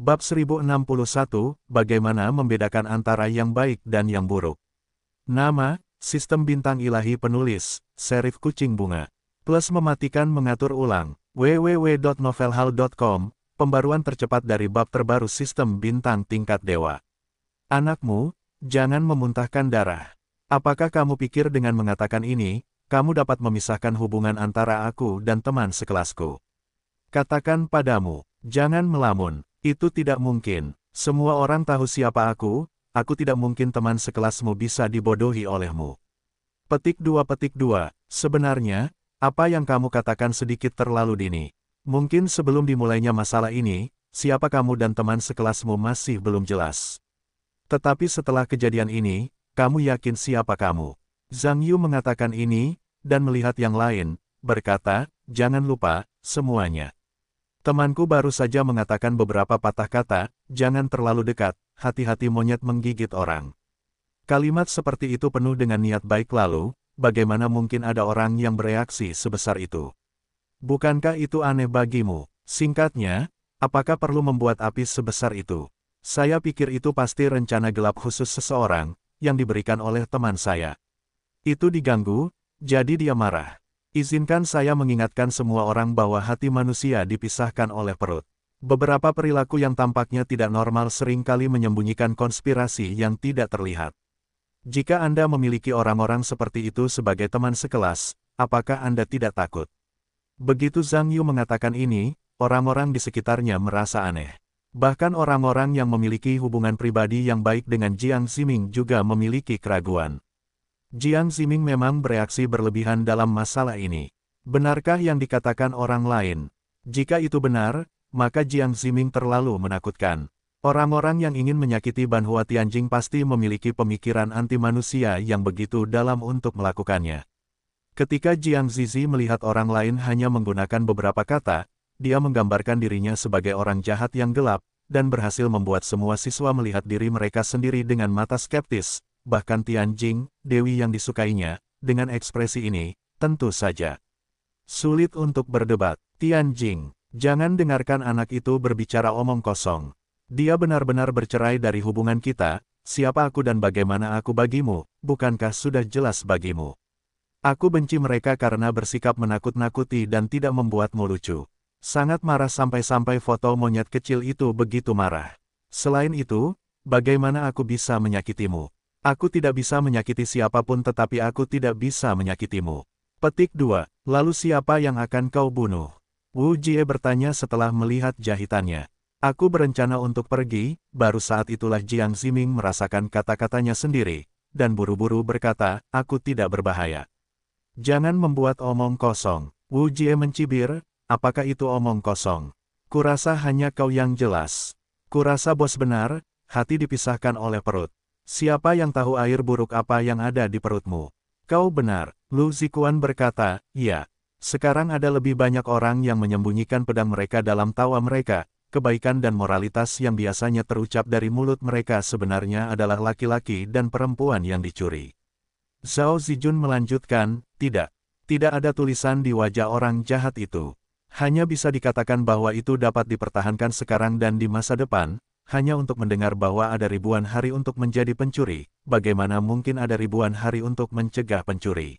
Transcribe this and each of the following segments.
Bab 1061, Bagaimana membedakan antara yang baik dan yang buruk. Nama, Sistem Bintang Ilahi Penulis, Serif Kucing Bunga. Plus mematikan mengatur ulang, www.novelhal.com, pembaruan tercepat dari bab terbaru Sistem Bintang Tingkat Dewa. Anakmu, jangan memuntahkan darah. Apakah kamu pikir dengan mengatakan ini, kamu dapat memisahkan hubungan antara aku dan teman sekelasku? Katakan padamu, jangan melamun, itu tidak mungkin. Semua orang tahu siapa aku, aku tidak mungkin teman sekelasmu bisa dibodohi olehmu. Petik dua petik dua, sebenarnya, apa yang kamu katakan sedikit terlalu dini. Mungkin sebelum dimulainya masalah ini, siapa kamu dan teman sekelasmu masih belum jelas. Tetapi setelah kejadian ini, kamu yakin siapa kamu. Zhang Yu mengatakan ini, dan melihat yang lain, berkata, jangan lupa, semuanya. Temanku baru saja mengatakan beberapa patah kata, jangan terlalu dekat, hati-hati monyet menggigit orang. Kalimat seperti itu penuh dengan niat baik lalu, bagaimana mungkin ada orang yang bereaksi sebesar itu? Bukankah itu aneh bagimu? Singkatnya, apakah perlu membuat api sebesar itu? Saya pikir itu pasti rencana gelap khusus seseorang, yang diberikan oleh teman saya. Itu diganggu, jadi dia marah. Izinkan saya mengingatkan semua orang bahwa hati manusia dipisahkan oleh perut. Beberapa perilaku yang tampaknya tidak normal seringkali menyembunyikan konspirasi yang tidak terlihat. Jika Anda memiliki orang-orang seperti itu sebagai teman sekelas, apakah Anda tidak takut? Begitu Zhang Yu mengatakan ini, orang-orang di sekitarnya merasa aneh. Bahkan orang-orang yang memiliki hubungan pribadi yang baik dengan Jiang Ziming juga memiliki keraguan. Jiang Ziming memang bereaksi berlebihan dalam masalah ini. Benarkah yang dikatakan orang lain? Jika itu benar, maka Jiang Ziming terlalu menakutkan. Orang-orang yang ingin menyakiti Ban Hua Tianjing pasti memiliki pemikiran anti-manusia yang begitu dalam untuk melakukannya. Ketika Jiang Zizi melihat orang lain hanya menggunakan beberapa kata, dia menggambarkan dirinya sebagai orang jahat yang gelap, dan berhasil membuat semua siswa melihat diri mereka sendiri dengan mata skeptis, bahkan Tian Jing, Dewi yang disukainya, dengan ekspresi ini, tentu saja. Sulit untuk berdebat, Tian Jing, jangan dengarkan anak itu berbicara omong kosong. Dia benar-benar bercerai dari hubungan kita, siapa aku dan bagaimana aku bagimu, bukankah sudah jelas bagimu? Aku benci mereka karena bersikap menakut-nakuti dan tidak membuatmu lucu. Sangat marah sampai-sampai foto monyet kecil itu begitu marah. Selain itu, bagaimana aku bisa menyakitimu? Aku tidak bisa menyakiti siapapun tetapi aku tidak bisa menyakitimu. Petik 2. Lalu siapa yang akan kau bunuh? Wu Jie bertanya setelah melihat jahitannya. Aku berencana untuk pergi, baru saat itulah Jiang Ziming merasakan kata-katanya sendiri, dan buru-buru berkata, aku tidak berbahaya. Jangan membuat omong kosong. Wu Jie mencibir, apakah itu omong kosong? Kurasa hanya kau yang jelas. Kurasa bos benar, hati dipisahkan oleh perut. Siapa yang tahu air buruk apa yang ada di perutmu? Kau benar, Lu Zikuan berkata, ya. Sekarang ada lebih banyak orang yang menyembunyikan pedang mereka dalam tawa mereka, kebaikan dan moralitas yang biasanya terucap dari mulut mereka sebenarnya adalah laki-laki dan perempuan yang dicuri. Zhao Zijun melanjutkan, tidak. Tidak ada tulisan di wajah orang jahat itu. Hanya bisa dikatakan bahwa itu dapat dipertahankan sekarang dan di masa depan, hanya untuk mendengar bahwa ada ribuan hari untuk menjadi pencuri, bagaimana mungkin ada ribuan hari untuk mencegah pencuri?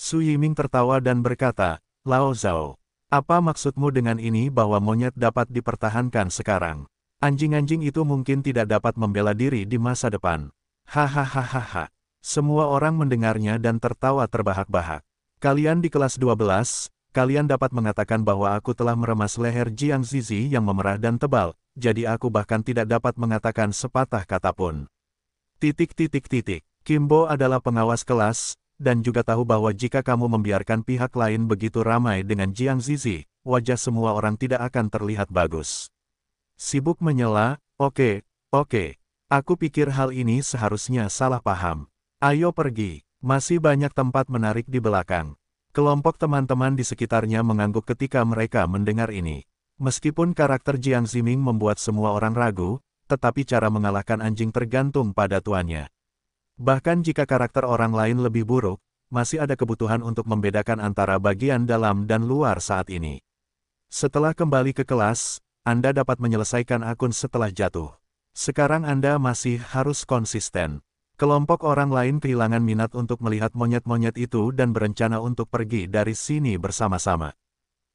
Su Yiming tertawa dan berkata, Lao Zhao, apa maksudmu dengan ini bahwa monyet dapat dipertahankan sekarang? Anjing-anjing itu mungkin tidak dapat membela diri di masa depan. Hahaha. Semua orang mendengarnya dan tertawa terbahak-bahak. Kalian di kelas 12, kalian dapat mengatakan bahwa aku telah meremas leher Jiang Zizi yang memerah dan tebal, jadi aku bahkan tidak dapat mengatakan sepatah kata pun. Titik titik titik. Kimbo adalah pengawas kelas, dan juga tahu bahwa jika kamu membiarkan pihak lain begitu ramai dengan Jiang Zizi, wajah semua orang tidak akan terlihat bagus. Sibuk menyela, oke, okay, oke. Okay. Aku pikir hal ini seharusnya salah paham. Ayo pergi, masih banyak tempat menarik di belakang. Kelompok teman-teman di sekitarnya mengangguk ketika mereka mendengar ini. Meskipun karakter Jiang Ziming membuat semua orang ragu, tetapi cara mengalahkan anjing tergantung pada tuannya. Bahkan jika karakter orang lain lebih buruk, masih ada kebutuhan untuk membedakan antara bagian dalam dan luar saat ini. Setelah kembali ke kelas, Anda dapat menyelesaikan akun setelah jatuh. Sekarang Anda masih harus konsisten. Kelompok orang lain kehilangan minat untuk melihat monyet-monyet itu dan berencana untuk pergi dari sini bersama-sama.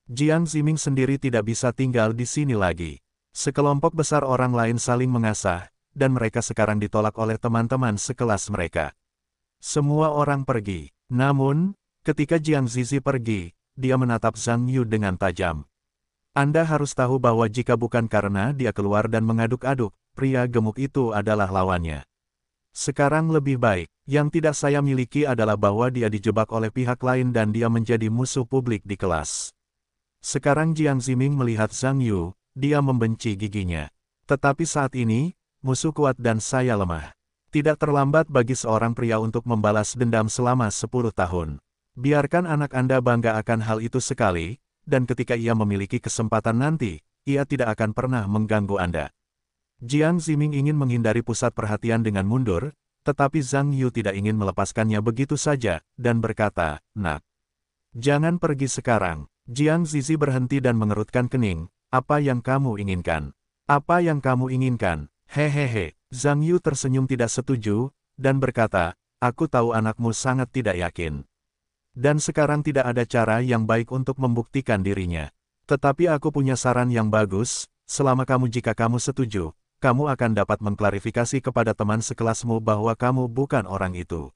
Jiang Ziming sendiri tidak bisa tinggal di sini lagi. Sekelompok besar orang lain saling mengasah, dan mereka sekarang ditolak oleh teman-teman sekelas mereka. Semua orang pergi. Namun, ketika Jiang Zizi pergi, dia menatap Zhang Yu dengan tajam. Anda harus tahu bahwa jika bukan karena dia keluar dan mengaduk-aduk, pria gemuk itu adalah lawannya. Sekarang lebih baik. Yang tidak saya miliki adalah bahwa dia dijebak oleh pihak lain dan dia menjadi musuh publik di kelas. Sekarang Jiang Ziming melihat Zhang Yu, dia membenci giginya. Tetapi saat ini, musuh kuat dan saya lemah. Tidak terlambat bagi seorang pria untuk membalas dendam selama 10 tahun. Biarkan anak Anda bangga akan hal itu sekali, dan ketika ia memiliki kesempatan nanti, ia tidak akan pernah mengganggu Anda. Jiang Ziming ingin menghindari pusat perhatian dengan mundur, tetapi Zhang Yu tidak ingin melepaskannya begitu saja, dan berkata, Nak, jangan pergi sekarang. Jiang Zizi berhenti dan mengerutkan kening, apa yang kamu inginkan? Apa yang kamu inginkan? Hehehe, Zhang Yu tersenyum tidak setuju, dan berkata, aku tahu anakmu sangat tidak yakin. Dan sekarang tidak ada cara yang baik untuk membuktikan dirinya. Tetapi aku punya saran yang bagus, selama kamu jika kamu setuju, kamu akan dapat mengklarifikasi kepada teman sekelasmu bahwa kamu bukan orang itu.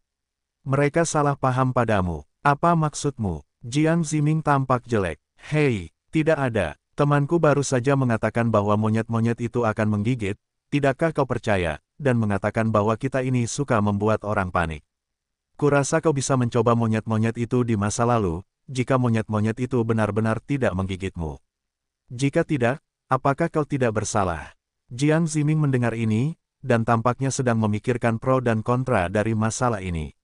Mereka salah paham padamu. Apa maksudmu? Jiang Ziming tampak jelek. Hei, tidak ada. Temanku baru saja mengatakan bahwa monyet-monyet itu akan menggigit, tidakkah kau percaya, dan mengatakan bahwa kita ini suka membuat orang panik. Kurasa kau bisa mencoba monyet-monyet itu di masa lalu, jika monyet-monyet itu benar-benar tidak menggigitmu. Jika tidak, apakah kau tidak bersalah? Jiang Ziming mendengar ini, dan tampaknya sedang memikirkan pro dan kontra dari masalah ini.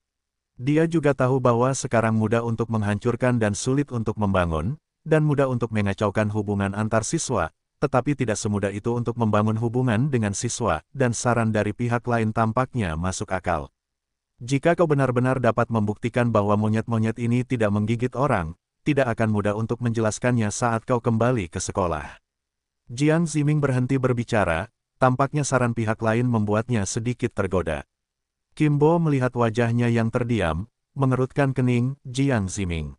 Dia juga tahu bahwa sekarang mudah untuk menghancurkan dan sulit untuk membangun, dan mudah untuk mengacaukan hubungan antar siswa, tetapi tidak semudah itu untuk membangun hubungan dengan siswa, dan saran dari pihak lain tampaknya masuk akal. Jika kau benar-benar dapat membuktikan bahwa monyet-monyet ini tidak menggigit orang, tidak akan mudah untuk menjelaskannya saat kau kembali ke sekolah. Jiang Ziming berhenti berbicara, tampaknya saran pihak lain membuatnya sedikit tergoda. Kimbo melihat wajahnya yang terdiam, mengerutkan kening, Jiang Ziming.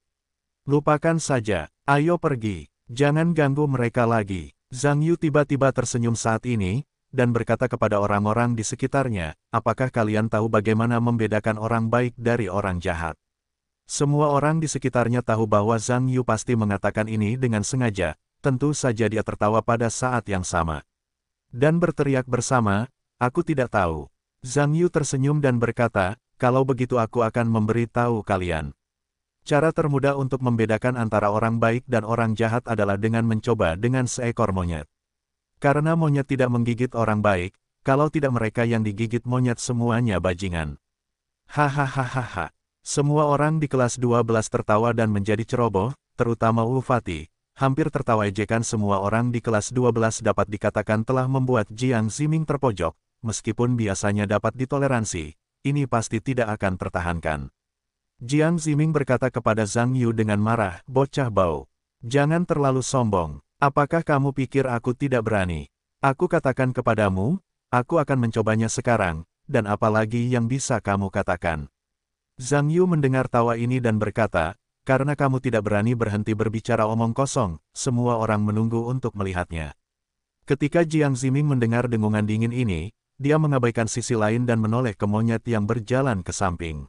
Lupakan saja, ayo pergi, jangan ganggu mereka lagi. Zhang Yu tiba-tiba tersenyum saat ini, dan berkata kepada orang-orang di sekitarnya, apakah kalian tahu bagaimana membedakan orang baik dari orang jahat? Semua orang di sekitarnya tahu bahwa Zhang Yu pasti mengatakan ini dengan sengaja, tentu saja dia tertawa pada saat yang sama. Dan berteriak bersama, aku tidak tahu. Zhang Yu tersenyum dan berkata, kalau begitu aku akan memberitahu kalian. Cara termudah untuk membedakan antara orang baik dan orang jahat adalah dengan mencoba dengan seekor monyet. Karena monyet tidak menggigit orang baik, kalau tidak mereka yang digigit monyet semuanya bajingan. Hahaha. Semua orang di kelas 12 tertawa dan menjadi ceroboh, terutama Wu Fatih hampir tertawa ejekan semua orang di kelas 12 dapat dikatakan telah membuat Jiang Ziming terpojok, meskipun biasanya dapat ditoleransi, ini pasti tidak akan tertahankan. Jiang Ziming berkata kepada Zhang Yu dengan marah, bocah bau. Jangan terlalu sombong, apakah kamu pikir aku tidak berani? Aku katakan kepadamu, aku akan mencobanya sekarang, dan apalagi yang bisa kamu katakan. Zhang Yu mendengar tawa ini dan berkata, karena kamu tidak berani berhenti berbicara omong kosong, semua orang menunggu untuk melihatnya. Ketika Jiang Ziming mendengar dengungan dingin ini, dia mengabaikan sisi lain dan menoleh ke monyet yang berjalan ke samping.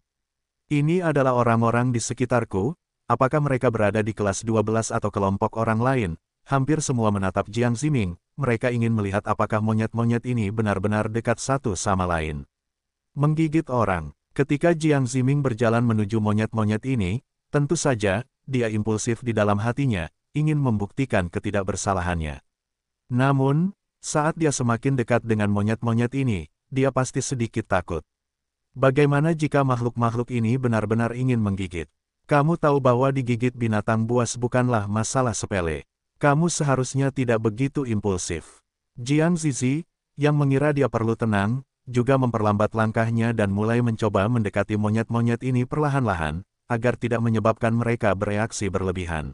Ini adalah orang-orang di sekitarku, apakah mereka berada di kelas 12 atau kelompok orang lain, hampir semua menatap Jiang Ziming, mereka ingin melihat apakah monyet-monyet ini benar-benar dekat satu sama lain. Menggigit orang, ketika Jiang Ziming berjalan menuju monyet-monyet ini, Tentu saja, dia impulsif di dalam hatinya, ingin membuktikan ketidakbersalahannya. Namun, saat dia semakin dekat dengan monyet-monyet ini, dia pasti sedikit takut. Bagaimana jika makhluk-makhluk ini benar-benar ingin menggigit? Kamu tahu bahwa digigit binatang buas bukanlah masalah sepele. Kamu seharusnya tidak begitu impulsif. Jiang Zizi, yang mengira dia perlu tenang, juga memperlambat langkahnya dan mulai mencoba mendekati monyet-monyet ini perlahan-lahan, agar tidak menyebabkan mereka bereaksi berlebihan.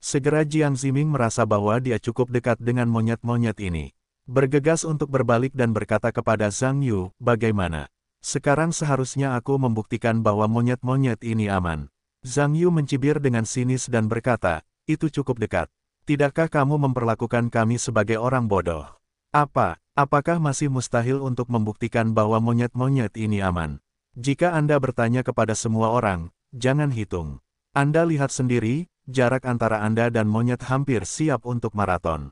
Segera Jiang Ziming merasa bahwa dia cukup dekat dengan monyet-monyet ini. Bergegas untuk berbalik dan berkata kepada Zhang Yu, bagaimana? Sekarang seharusnya aku membuktikan bahwa monyet-monyet ini aman. Zhang Yu mencibir dengan sinis dan berkata, itu cukup dekat. Tidakkah kamu memperlakukan kami sebagai orang bodoh? Apa, apakah masih mustahil untuk membuktikan bahwa monyet-monyet ini aman? Jika Anda bertanya kepada semua orang, jangan hitung. Anda lihat sendiri, jarak antara Anda dan monyet hampir siap untuk maraton.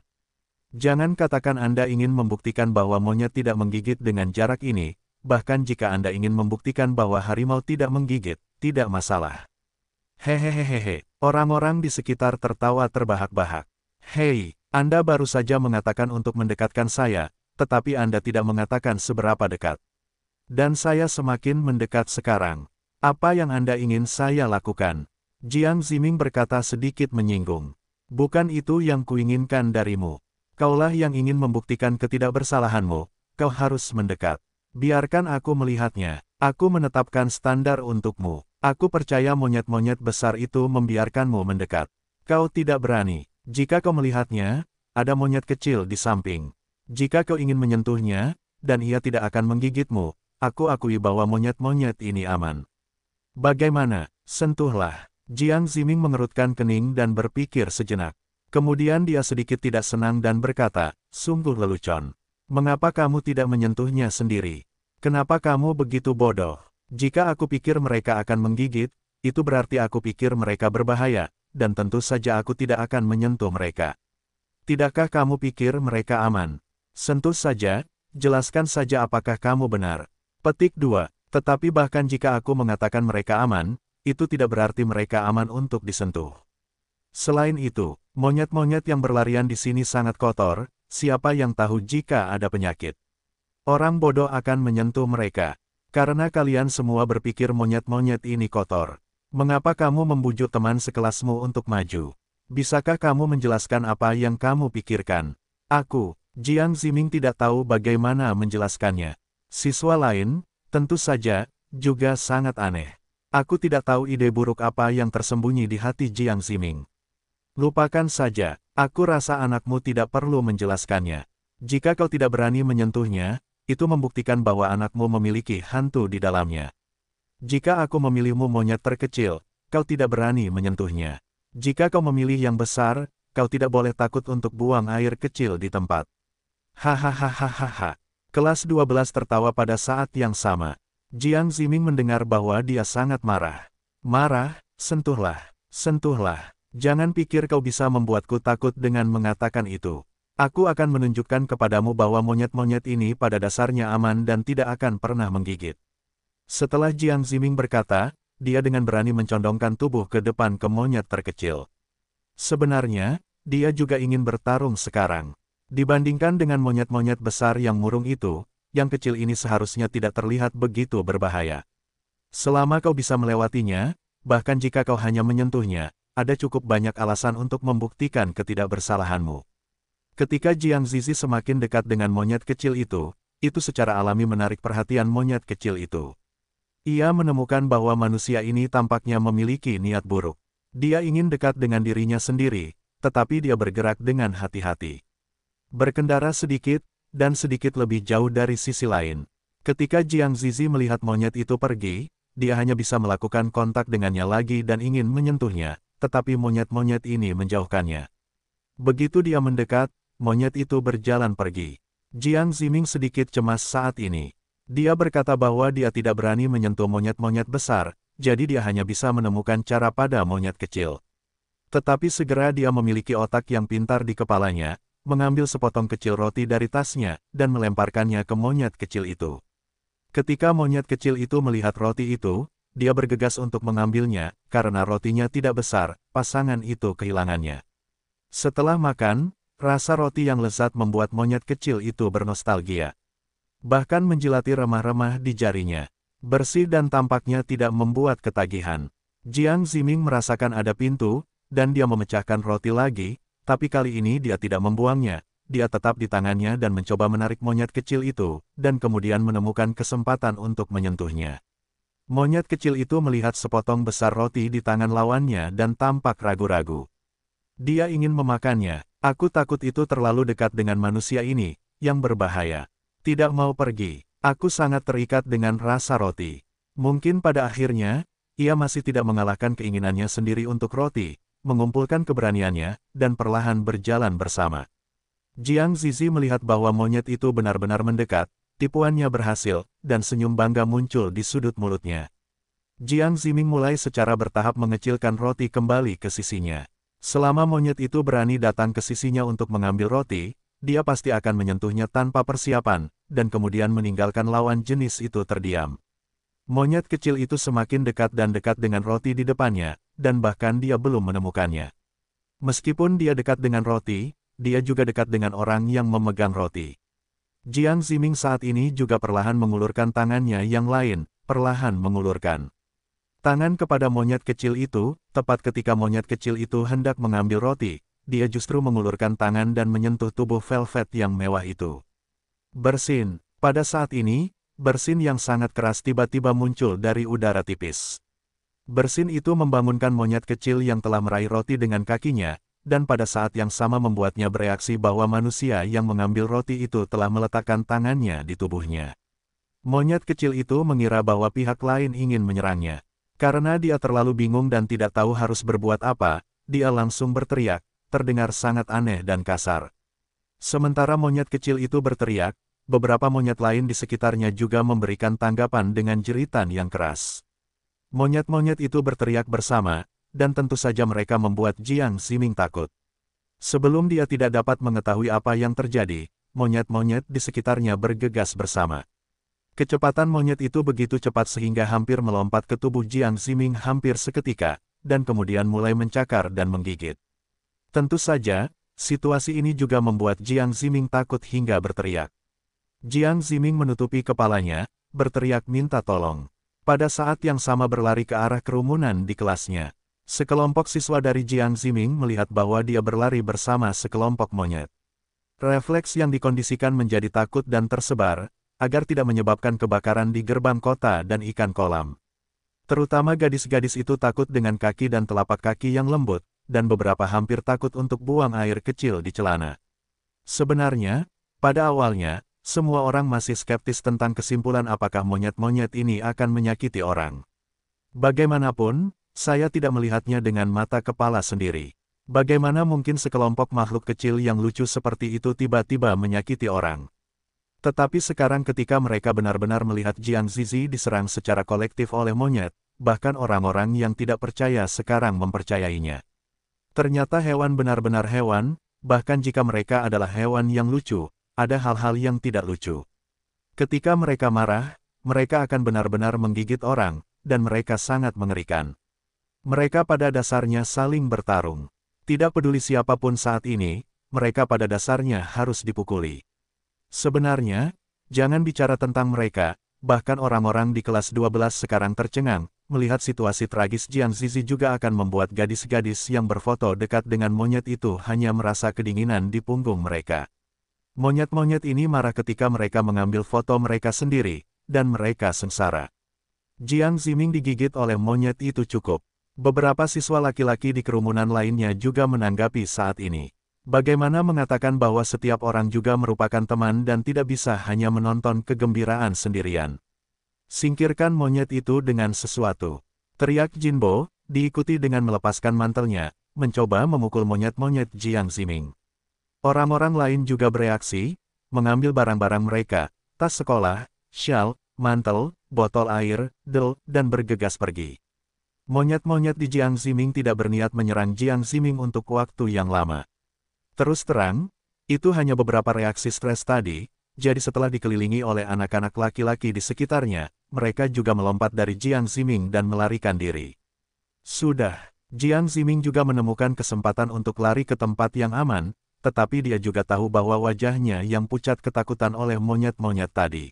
Jangan katakan Anda ingin membuktikan bahwa monyet tidak menggigit dengan jarak ini, bahkan jika Anda ingin membuktikan bahwa harimau tidak menggigit, tidak masalah. Hehehehehe, orang-orang di sekitar tertawa terbahak-bahak. Hei, Anda baru saja mengatakan untuk mendekatkan saya, tetapi Anda tidak mengatakan seberapa dekat. Dan saya semakin mendekat sekarang. Apa yang Anda ingin saya lakukan? Jiang Ziming berkata sedikit menyinggung. Bukan itu yang kuinginkan darimu. Kaulah yang ingin membuktikan ketidakbersalahanmu, kau harus mendekat. Biarkan aku melihatnya, aku menetapkan standar untukmu. Aku percaya monyet-monyet besar itu membiarkanmu mendekat. Kau tidak berani. Jika kau melihatnya, ada monyet kecil di samping. Jika kau ingin menyentuhnya, dan ia tidak akan menggigitmu, aku akui bahwa monyet-monyet ini aman. Bagaimana? Sentuhlah. Jiang Ziming mengerutkan kening dan berpikir sejenak. Kemudian dia sedikit tidak senang dan berkata, sungguh lelucon. Mengapa kamu tidak menyentuhnya sendiri? Kenapa kamu begitu bodoh? Jika aku pikir mereka akan menggigit, itu berarti aku pikir mereka berbahaya, dan tentu saja aku tidak akan menyentuh mereka. Tidakkah kamu pikir mereka aman? Sentuh saja, jelaskan saja apakah kamu benar. Petik 2. Tetapi bahkan jika aku mengatakan mereka aman, itu tidak berarti mereka aman untuk disentuh. Selain itu, monyet-monyet yang berlarian di sini sangat kotor, siapa yang tahu jika ada penyakit. Orang bodoh akan menyentuh mereka, karena kalian semua berpikir monyet-monyet ini kotor. Mengapa kamu membujuk teman sekelasmu untuk maju? Bisakah kamu menjelaskan apa yang kamu pikirkan? Aku, Jiang Ziming tidak tahu bagaimana menjelaskannya. Siswa lain, Tentu saja, juga sangat aneh. Aku tidak tahu ide buruk apa yang tersembunyi di hati Jiang Ziming. Lupakan saja, aku rasa anakmu tidak perlu menjelaskannya. Jika kau tidak berani menyentuhnya, itu membuktikan bahwa anakmu memiliki hantu di dalamnya. Jika aku memilihmu monyet terkecil, kau tidak berani menyentuhnya. Jika kau memilih yang besar, kau tidak boleh takut untuk buang air kecil di tempat. Hahaha. Kelas 12 tertawa pada saat yang sama. Jiang Ziming mendengar bahwa dia sangat marah. Marah, sentuhlah, sentuhlah. Jangan pikir kau bisa membuatku takut dengan mengatakan itu. Aku akan menunjukkan kepadamu bahwa monyet-monyet ini pada dasarnya aman dan tidak akan pernah menggigit. Setelah Jiang Ziming berkata, dia dengan berani mencondongkan tubuh ke depan ke monyet terkecil. Sebenarnya, dia juga ingin bertarung sekarang. Dibandingkan dengan monyet-monyet besar yang murung itu, yang kecil ini seharusnya tidak terlihat begitu berbahaya. Selama kau bisa melewatinya, bahkan jika kau hanya menyentuhnya, ada cukup banyak alasan untuk membuktikan ketidakbersalahanmu. Ketika Jiang Zizi semakin dekat dengan monyet kecil itu, itu secara alami menarik perhatian monyet kecil itu. Ia menemukan bahwa manusia ini tampaknya memiliki niat buruk. Dia ingin dekat dengan dirinya sendiri, tetapi dia bergerak dengan hati-hati berkendara sedikit, dan sedikit lebih jauh dari sisi lain. Ketika Jiang Zizi melihat monyet itu pergi, dia hanya bisa melakukan kontak dengannya lagi dan ingin menyentuhnya, tetapi monyet-monyet ini menjauhkannya. Begitu dia mendekat, monyet itu berjalan pergi. Jiang Ziming sedikit cemas saat ini. Dia berkata bahwa dia tidak berani menyentuh monyet-monyet besar, jadi dia hanya bisa menemukan cara pada monyet kecil. Tetapi segera dia memiliki otak yang pintar di kepalanya, mengambil sepotong kecil roti dari tasnya, dan melemparkannya ke monyet kecil itu. Ketika monyet kecil itu melihat roti itu, dia bergegas untuk mengambilnya, karena rotinya tidak besar, pasangan itu kehilangannya. Setelah makan, rasa roti yang lezat membuat monyet kecil itu bernostalgia. Bahkan menjilati remah-remah di jarinya. Bersih dan tampaknya tidak membuat ketagihan. Jiang Ziming merasakan ada pintu, dan dia memecahkan roti lagi, tapi kali ini dia tidak membuangnya, dia tetap di tangannya dan mencoba menarik monyet kecil itu, dan kemudian menemukan kesempatan untuk menyentuhnya. Monyet kecil itu melihat sepotong besar roti di tangan lawannya dan tampak ragu-ragu. Dia ingin memakannya, aku takut itu terlalu dekat dengan manusia ini, yang berbahaya. Tidak mau pergi, aku sangat terikat dengan rasa roti. Mungkin pada akhirnya, ia masih tidak mengalahkan keinginannya sendiri untuk roti, mengumpulkan keberaniannya, dan perlahan berjalan bersama. Jiang Zizi melihat bahwa monyet itu benar-benar mendekat, tipuannya berhasil, dan senyum bangga muncul di sudut mulutnya. Jiang Ziming mulai secara bertahap mengecilkan roti kembali ke sisinya. Selama monyet itu berani datang ke sisinya untuk mengambil roti, dia pasti akan menyentuhnya tanpa persiapan, dan kemudian meninggalkan lawan jenis itu terdiam. Monyet kecil itu semakin dekat dan dekat dengan roti di depannya, dan bahkan dia belum menemukannya. Meskipun dia dekat dengan roti, dia juga dekat dengan orang yang memegang roti. Jiang Ziming saat ini juga perlahan mengulurkan tangannya yang lain, perlahan mengulurkan tangan kepada monyet kecil itu, tepat ketika monyet kecil itu hendak mengambil roti, dia justru mengulurkan tangan dan menyentuh tubuh velvet yang mewah itu. Bersin, pada saat ini, bersin yang sangat keras tiba-tiba muncul dari udara tipis. Bersin itu membangunkan monyet kecil yang telah meraih roti dengan kakinya, dan pada saat yang sama membuatnya bereaksi bahwa manusia yang mengambil roti itu telah meletakkan tangannya di tubuhnya. Monyet kecil itu mengira bahwa pihak lain ingin menyerangnya. Karena dia terlalu bingung dan tidak tahu harus berbuat apa, dia langsung berteriak, terdengar sangat aneh dan kasar. Sementara monyet kecil itu berteriak, beberapa monyet lain di sekitarnya juga memberikan tanggapan dengan jeritan yang keras. Monyet-monyet itu berteriak bersama, dan tentu saja mereka membuat Jiang Ximing takut. Sebelum dia tidak dapat mengetahui apa yang terjadi, monyet-monyet di sekitarnya bergegas bersama. Kecepatan monyet itu begitu cepat sehingga hampir melompat ke tubuh Jiang Ximing hampir seketika, dan kemudian mulai mencakar dan menggigit. Tentu saja, situasi ini juga membuat Jiang Ximing takut hingga berteriak. Jiang Ximing menutupi kepalanya, berteriak minta tolong. Pada saat yang sama berlari ke arah kerumunan di kelasnya. Sekelompok siswa dari Jiang Ziming melihat bahwa dia berlari bersama sekelompok monyet. Refleks yang dikondisikan menjadi takut dan tersebar, agar tidak menyebabkan kebakaran di gerbang kota dan ikan kolam. Terutama gadis-gadis itu takut dengan kaki dan telapak kaki yang lembut, dan beberapa hampir takut untuk buang air kecil di celana. Sebenarnya, pada awalnya, semua orang masih skeptis tentang kesimpulan apakah monyet-monyet ini akan menyakiti orang. Bagaimanapun, saya tidak melihatnya dengan mata kepala sendiri. Bagaimana mungkin sekelompok makhluk kecil yang lucu seperti itu tiba-tiba menyakiti orang? Tetapi sekarang ketika mereka benar-benar melihat Jiang Zizi diserang secara kolektif oleh monyet, bahkan orang-orang yang tidak percaya sekarang mempercayainya. Ternyata hewan benar-benar hewan, bahkan jika mereka adalah hewan yang lucu, ada hal-hal yang tidak lucu. Ketika mereka marah, mereka akan benar-benar menggigit orang, dan mereka sangat mengerikan. Mereka pada dasarnya saling bertarung. Tidak peduli siapapun saat ini, mereka pada dasarnya harus dipukuli. Sebenarnya, jangan bicara tentang mereka, bahkan orang-orang di kelas 12 sekarang tercengang, melihat situasi tragis Jiang Zizi juga akan membuat gadis-gadis yang berfoto dekat dengan monyet itu hanya merasa kedinginan di punggung mereka. Monyet-monyet ini marah ketika mereka mengambil foto mereka sendiri, dan mereka sengsara. Jiang Ziming digigit oleh monyet itu cukup. Beberapa siswa laki-laki di kerumunan lainnya juga menanggapi saat ini. Bagaimana mengatakan bahwa setiap orang juga merupakan teman dan tidak bisa hanya menonton kegembiraan sendirian. Singkirkan monyet itu dengan sesuatu. Teriak Jinbo, diikuti dengan melepaskan mantelnya, mencoba memukul monyet-monyet Jiang Ziming. Orang-orang lain juga bereaksi, mengambil barang-barang mereka, tas sekolah, shawl, mantel, botol air, del, dan bergegas pergi. Monyet-monyet di Jiang Ziming tidak berniat menyerang Jiang Ziming untuk waktu yang lama. Terus terang, itu hanya beberapa reaksi stres tadi, jadi setelah dikelilingi oleh anak-anak laki-laki di sekitarnya, mereka juga melompat dari Jiang Ziming dan melarikan diri. Sudah, Jiang Ziming juga menemukan kesempatan untuk lari ke tempat yang aman, tetapi dia juga tahu bahwa wajahnya yang pucat ketakutan oleh monyet-monyet tadi.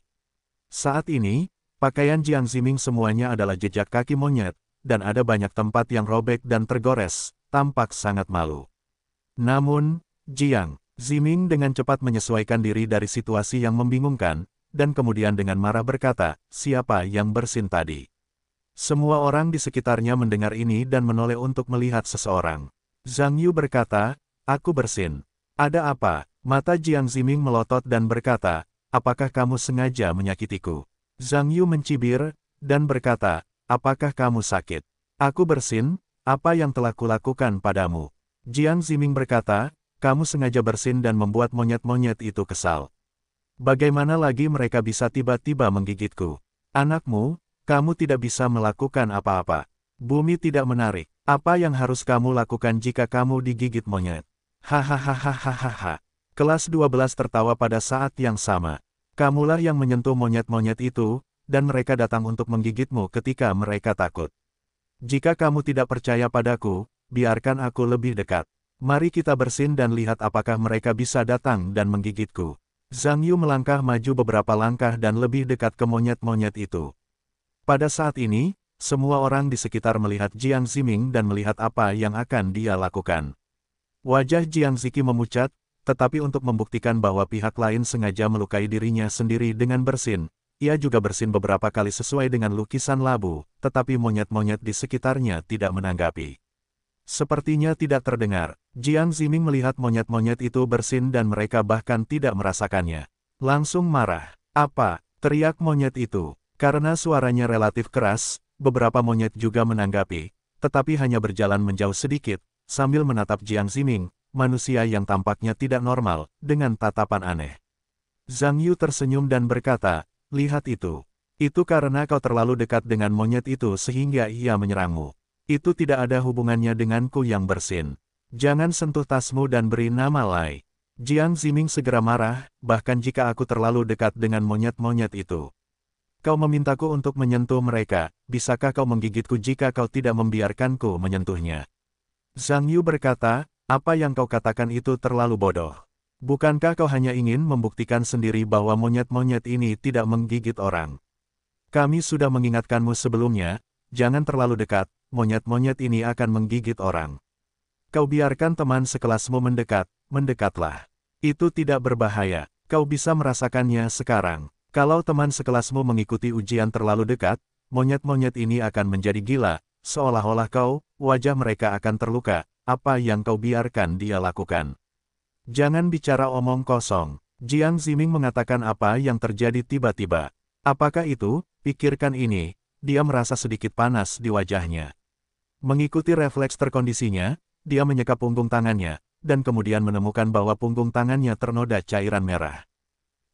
Saat ini, pakaian Jiang Ziming semuanya adalah jejak kaki monyet, dan ada banyak tempat yang robek dan tergores, tampak sangat malu. Namun, Jiang Ziming dengan cepat menyesuaikan diri dari situasi yang membingungkan, dan kemudian dengan marah berkata, siapa yang bersin tadi? Semua orang di sekitarnya mendengar ini dan menoleh untuk melihat seseorang. Zhang Yu berkata, aku bersin. Ada apa? Mata Jiang Ziming melotot dan berkata, apakah kamu sengaja menyakitiku? Zhang Yu mencibir, dan berkata, apakah kamu sakit? Aku bersin, apa yang telah kulakukan padamu? Jiang Ziming berkata, kamu sengaja bersin dan membuat monyet-monyet itu kesal. Bagaimana lagi mereka bisa tiba-tiba menggigitku? Anakmu, kamu tidak bisa melakukan apa-apa. Bumi tidak menarik. Apa yang harus kamu lakukan jika kamu digigit monyet? Hahaha. Kelas 12 tertawa pada saat yang sama. Kamulah yang menyentuh monyet-monyet itu, dan mereka datang untuk menggigitmu ketika mereka takut. Jika kamu tidak percaya padaku, biarkan aku lebih dekat. Mari kita bersin dan lihat apakah mereka bisa datang dan menggigitku. Zhang Yu melangkah maju beberapa langkah dan lebih dekat ke monyet-monyet itu. Pada saat ini, semua orang di sekitar melihat Jiang Ziming dan melihat apa yang akan dia lakukan. Wajah Jiang Ziki memucat, tetapi untuk membuktikan bahwa pihak lain sengaja melukai dirinya sendiri dengan bersin, ia juga bersin beberapa kali sesuai dengan lukisan labu, tetapi monyet-monyet di sekitarnya tidak menanggapi. Sepertinya tidak terdengar, Jiang Ziming melihat monyet-monyet itu bersin dan mereka bahkan tidak merasakannya. Langsung marah. Apa? Teriak monyet itu. Karena suaranya relatif keras, beberapa monyet juga menanggapi, tetapi hanya berjalan menjauh sedikit, sambil menatap Jiang Ziming, manusia yang tampaknya tidak normal, dengan tatapan aneh. Zhang Yu tersenyum dan berkata, lihat itu. Itu karena kau terlalu dekat dengan monyet itu sehingga ia menyerangmu. Itu tidak ada hubungannya denganku yang bersin. Jangan sentuh tasmu dan beri nama Lai. Jiang Ziming segera marah, bahkan jika aku terlalu dekat dengan monyet-monyet itu. Kau memintaku untuk menyentuh mereka, bisakah kau menggigitku jika kau tidak membiarkanku menyentuhnya? Zhang Yu berkata, apa yang kau katakan itu terlalu bodoh. Bukankah kau hanya ingin membuktikan sendiri bahwa monyet-monyet ini tidak menggigit orang? Kami sudah mengingatkanmu sebelumnya, jangan terlalu dekat, monyet-monyet ini akan menggigit orang. Kau biarkan teman sekelasmu mendekat, mendekatlah. Itu tidak berbahaya, kau bisa merasakannya sekarang. Kalau teman sekelasmu mengikuti ujian terlalu dekat, monyet-monyet ini akan menjadi gila, seolah-olah kau, wajah mereka akan terluka, apa yang kau biarkan dia lakukan. Jangan bicara omong kosong. Jiang Ziming mengatakan apa yang terjadi tiba-tiba. Apakah itu? Pikirkan ini. Dia merasa sedikit panas di wajahnya. Mengikuti refleks terkondisinya, dia menyekap punggung tangannya, dan kemudian menemukan bahwa punggung tangannya ternoda cairan merah.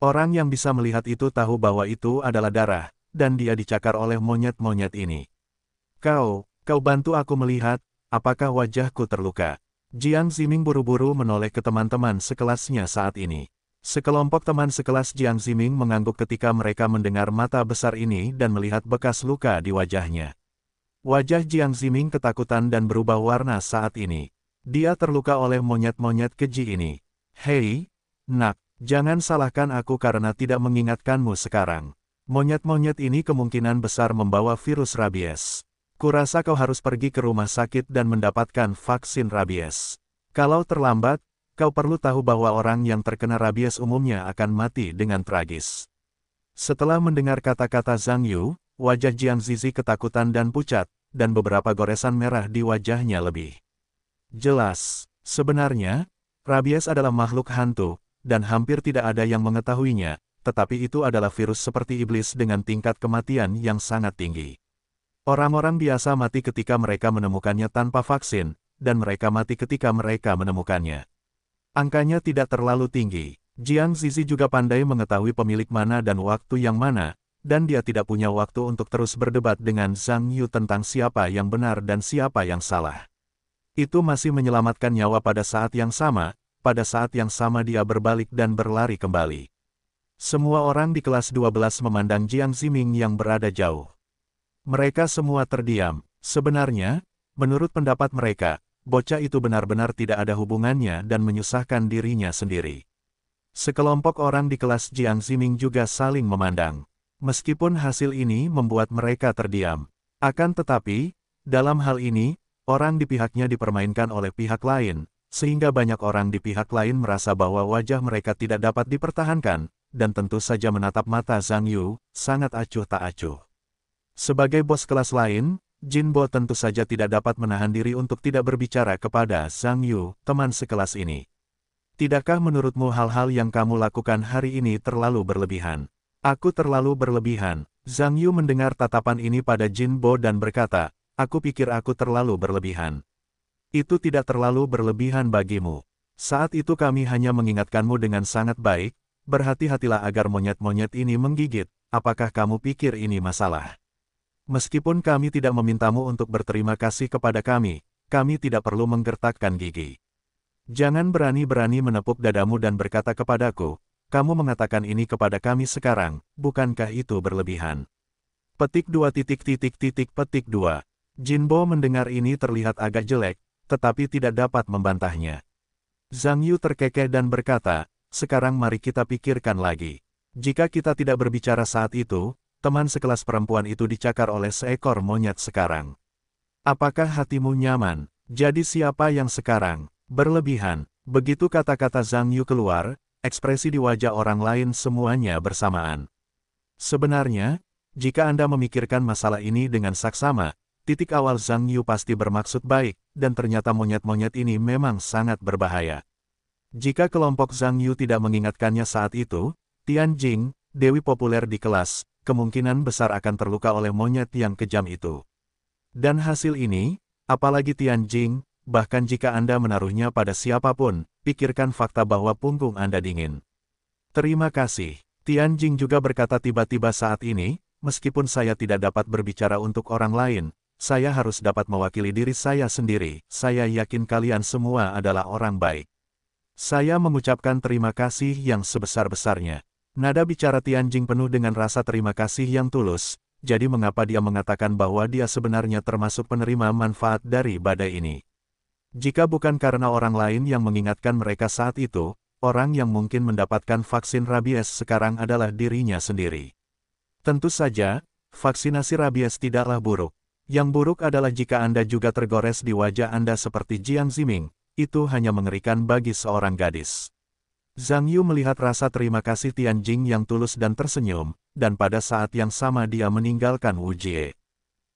Orang yang bisa melihat itu tahu bahwa itu adalah darah, dan dia dicakar oleh monyet-monyet ini. Kau, Kau bantu aku melihat, apakah wajahku terluka. Jiang Ziming buru-buru menoleh ke teman-teman sekelasnya saat ini. Sekelompok teman sekelas Jiang Ziming mengangguk ketika mereka mendengar mata besar ini dan melihat bekas luka di wajahnya. Wajah Jiang Ziming ketakutan dan berubah warna saat ini. Dia terluka oleh monyet-monyet keji ini. Hei, nak, jangan salahkan aku karena tidak mengingatkanmu sekarang. Monyet-monyet ini kemungkinan besar membawa virus rabies. Kurasa kau harus pergi ke rumah sakit dan mendapatkan vaksin rabies. Kalau terlambat, kau perlu tahu bahwa orang yang terkena rabies umumnya akan mati dengan tragis. Setelah mendengar kata-kata Zhang Yu, wajah Jiang Zizi ketakutan dan pucat, dan beberapa goresan merah di wajahnya lebih. Jelas, sebenarnya, rabies adalah makhluk hantu, dan hampir tidak ada yang mengetahuinya, tetapi itu adalah virus seperti iblis dengan tingkat kematian yang sangat tinggi. Orang-orang biasa mati ketika mereka menemukannya tanpa vaksin, dan mereka mati ketika mereka menemukannya. Angkanya tidak terlalu tinggi. Jiang Zizi juga pandai mengetahui pemilik mana dan waktu yang mana, dan dia tidak punya waktu untuk terus berdebat dengan Zhang Yu tentang siapa yang benar dan siapa yang salah. Itu masih menyelamatkan nyawa pada saat yang sama, pada saat yang sama dia berbalik dan berlari kembali. Semua orang di kelas 12 memandang Jiang Ziming yang berada jauh. Mereka semua terdiam. Sebenarnya, menurut pendapat mereka, bocah itu benar-benar tidak ada hubungannya dan menyusahkan dirinya sendiri. Sekelompok orang di kelas Jiang Ziming juga saling memandang. Meskipun hasil ini membuat mereka terdiam. Akan tetapi, dalam hal ini, orang di pihaknya dipermainkan oleh pihak lain, sehingga banyak orang di pihak lain merasa bahwa wajah mereka tidak dapat dipertahankan, dan tentu saja menatap mata Zhang Yu, sangat acuh tak acuh. Sebagai bos kelas lain, Jin Bo tentu saja tidak dapat menahan diri untuk tidak berbicara kepada Zhang Yu, teman sekelas ini. Tidakkah menurutmu hal-hal yang kamu lakukan hari ini terlalu berlebihan? Aku terlalu berlebihan. Zhang Yu mendengar tatapan ini pada Jin Bo dan berkata, aku pikir aku terlalu berlebihan. Itu tidak terlalu berlebihan bagimu. Saat itu kami hanya mengingatkanmu dengan sangat baik, berhati-hatilah agar monyet-monyet ini menggigit, apakah kamu pikir ini masalah? Meskipun kami tidak memintamu untuk berterima kasih kepada kami, kami tidak perlu menggertakkan gigi. Jangan berani-berani menepuk dadamu dan berkata kepadaku, kamu mengatakan ini kepada kami sekarang, bukankah itu berlebihan? Petik dua titik titik titik petik dua. Jinbo mendengar ini terlihat agak jelek, tetapi tidak dapat membantahnya. Zhang Yu terkekeh dan berkata, sekarang mari kita pikirkan lagi. Jika kita tidak berbicara saat itu, teman sekelas perempuan itu dicakar oleh seekor monyet sekarang. Apakah hatimu nyaman? Jadi siapa yang sekarang? Berlebihan. Begitu kata-kata Zhang Yu keluar, ekspresi di wajah orang lain semuanya bersamaan. Sebenarnya, jika Anda memikirkan masalah ini dengan saksama, titik awal Zhang Yu pasti bermaksud baik, dan ternyata monyet-monyet ini memang sangat berbahaya. Jika kelompok Zhang Yu tidak mengingatkannya saat itu, Tian Jing, Dewi populer di kelas, kemungkinan besar akan terluka oleh monyet yang kejam itu. Dan hasil ini, apalagi Tian Jing, bahkan jika Anda menaruhnya pada siapapun, pikirkan fakta bahwa punggung Anda dingin. Terima kasih. Tian Jing juga berkata tiba-tiba saat ini, meskipun saya tidak dapat berbicara untuk orang lain, saya harus dapat mewakili diri saya sendiri. Saya yakin kalian semua adalah orang baik. Saya mengucapkan terima kasih yang sebesar-besarnya. Nada bicara Tianjing penuh dengan rasa terima kasih yang tulus, jadi mengapa dia mengatakan bahwa dia sebenarnya termasuk penerima manfaat dari badai ini? Jika bukan karena orang lain yang mengingatkan mereka saat itu, orang yang mungkin mendapatkan vaksin rabies sekarang adalah dirinya sendiri. Tentu saja, vaksinasi rabies tidaklah buruk. Yang buruk adalah jika Anda juga tergores di wajah Anda seperti Jiang Ziming, itu hanya mengerikan bagi seorang gadis. Zhang Yu melihat rasa terima kasih Tian Jing yang tulus dan tersenyum, dan pada saat yang sama dia meninggalkan Wu Jie.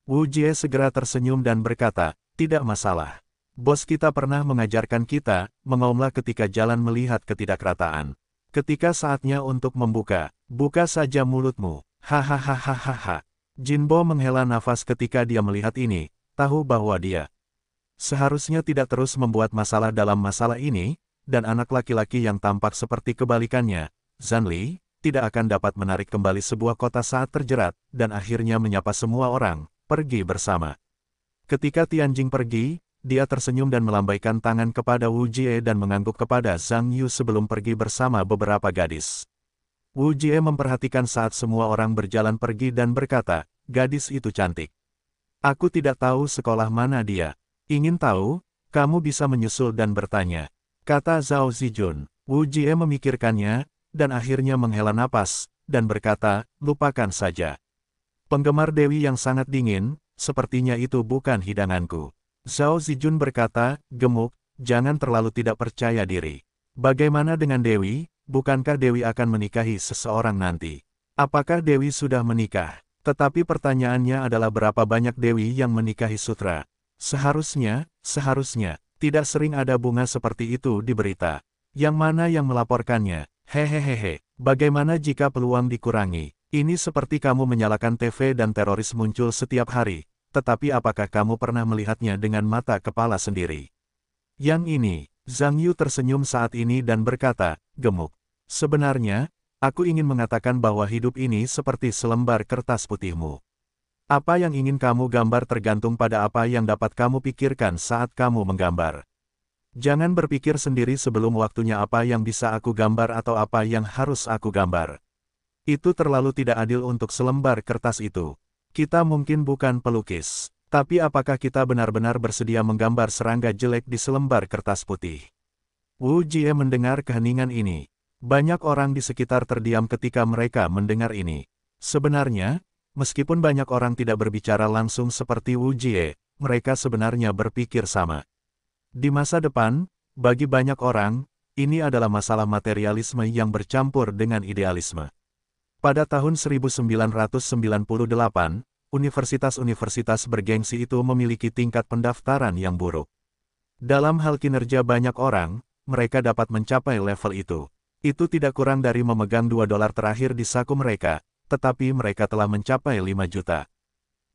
Wu Jie segera tersenyum dan berkata, tidak masalah. Bos kita pernah mengajarkan kita, mengaumlah ketika jalan melihat ketidakrataan. Ketika saatnya untuk membuka, buka saja mulutmu. Hahaha. Jinbo menghela nafas ketika dia melihat ini, tahu bahwa dia seharusnya tidak terus membuat masalah dalam masalah ini, dan anak laki-laki yang tampak seperti kebalikannya, Zanli, tidak akan dapat menarik kembali sebuah kota saat terjerat, dan akhirnya menyapa semua orang, pergi bersama. Ketika Tianjing pergi, dia tersenyum dan melambaikan tangan kepada Wu Jie dan mengangguk kepada Zhang Yu sebelum pergi bersama beberapa gadis. Wu Jie memperhatikan saat semua orang berjalan pergi dan berkata, gadis itu cantik. Aku tidak tahu sekolah mana dia. Ingin tahu? Kamu bisa menyusul dan bertanya. Kata Zhao Zijun, Wu Jie memikirkannya, dan akhirnya menghela napas, dan berkata, lupakan saja. Penggemar Dewi yang sangat dingin, sepertinya itu bukan hidanganku. Zhao Zijun berkata, gemuk, jangan terlalu tidak percaya diri. Bagaimana dengan Dewi, bukankah Dewi akan menikahi seseorang nanti? Apakah Dewi sudah menikah? Tetapi pertanyaannya adalah berapa banyak Dewi yang menikahi Sutra? Seharusnya, seharusnya, tidak sering ada bunga seperti itu di berita. Yang mana yang melaporkannya? Hehehehe, bagaimana jika peluang dikurangi? Ini seperti kamu menyalakan TV dan teroris muncul setiap hari, tetapi apakah kamu pernah melihatnya dengan mata kepala sendiri? Yang ini, Zhang Yu tersenyum saat ini dan berkata, gemuk. Sebenarnya, aku ingin mengatakan bahwa hidup ini seperti selembar kertas putihmu. Apa yang ingin kamu gambar tergantung pada apa yang dapat kamu pikirkan saat kamu menggambar. Jangan berpikir sendiri sebelum waktunya apa yang bisa aku gambar atau apa yang harus aku gambar. Itu terlalu tidak adil untuk selembar kertas itu. Kita mungkin bukan pelukis, tapi apakah kita benar-benar bersedia menggambar serangga jelek di selembar kertas putih? Wu Jie mendengar keheningan ini. Banyak orang di sekitar terdiam ketika mereka mendengar ini. Sebenarnya, Meskipun banyak orang tidak berbicara langsung seperti Wu Jie, mereka sebenarnya berpikir sama. Di masa depan, bagi banyak orang, ini adalah masalah materialisme yang bercampur dengan idealisme. Pada tahun 1998, universitas-universitas bergengsi itu memiliki tingkat pendaftaran yang buruk. Dalam hal kinerja banyak orang, mereka dapat mencapai level itu. Itu tidak kurang dari memegang dua dolar terakhir di saku mereka, tetapi mereka telah mencapai 5 juta.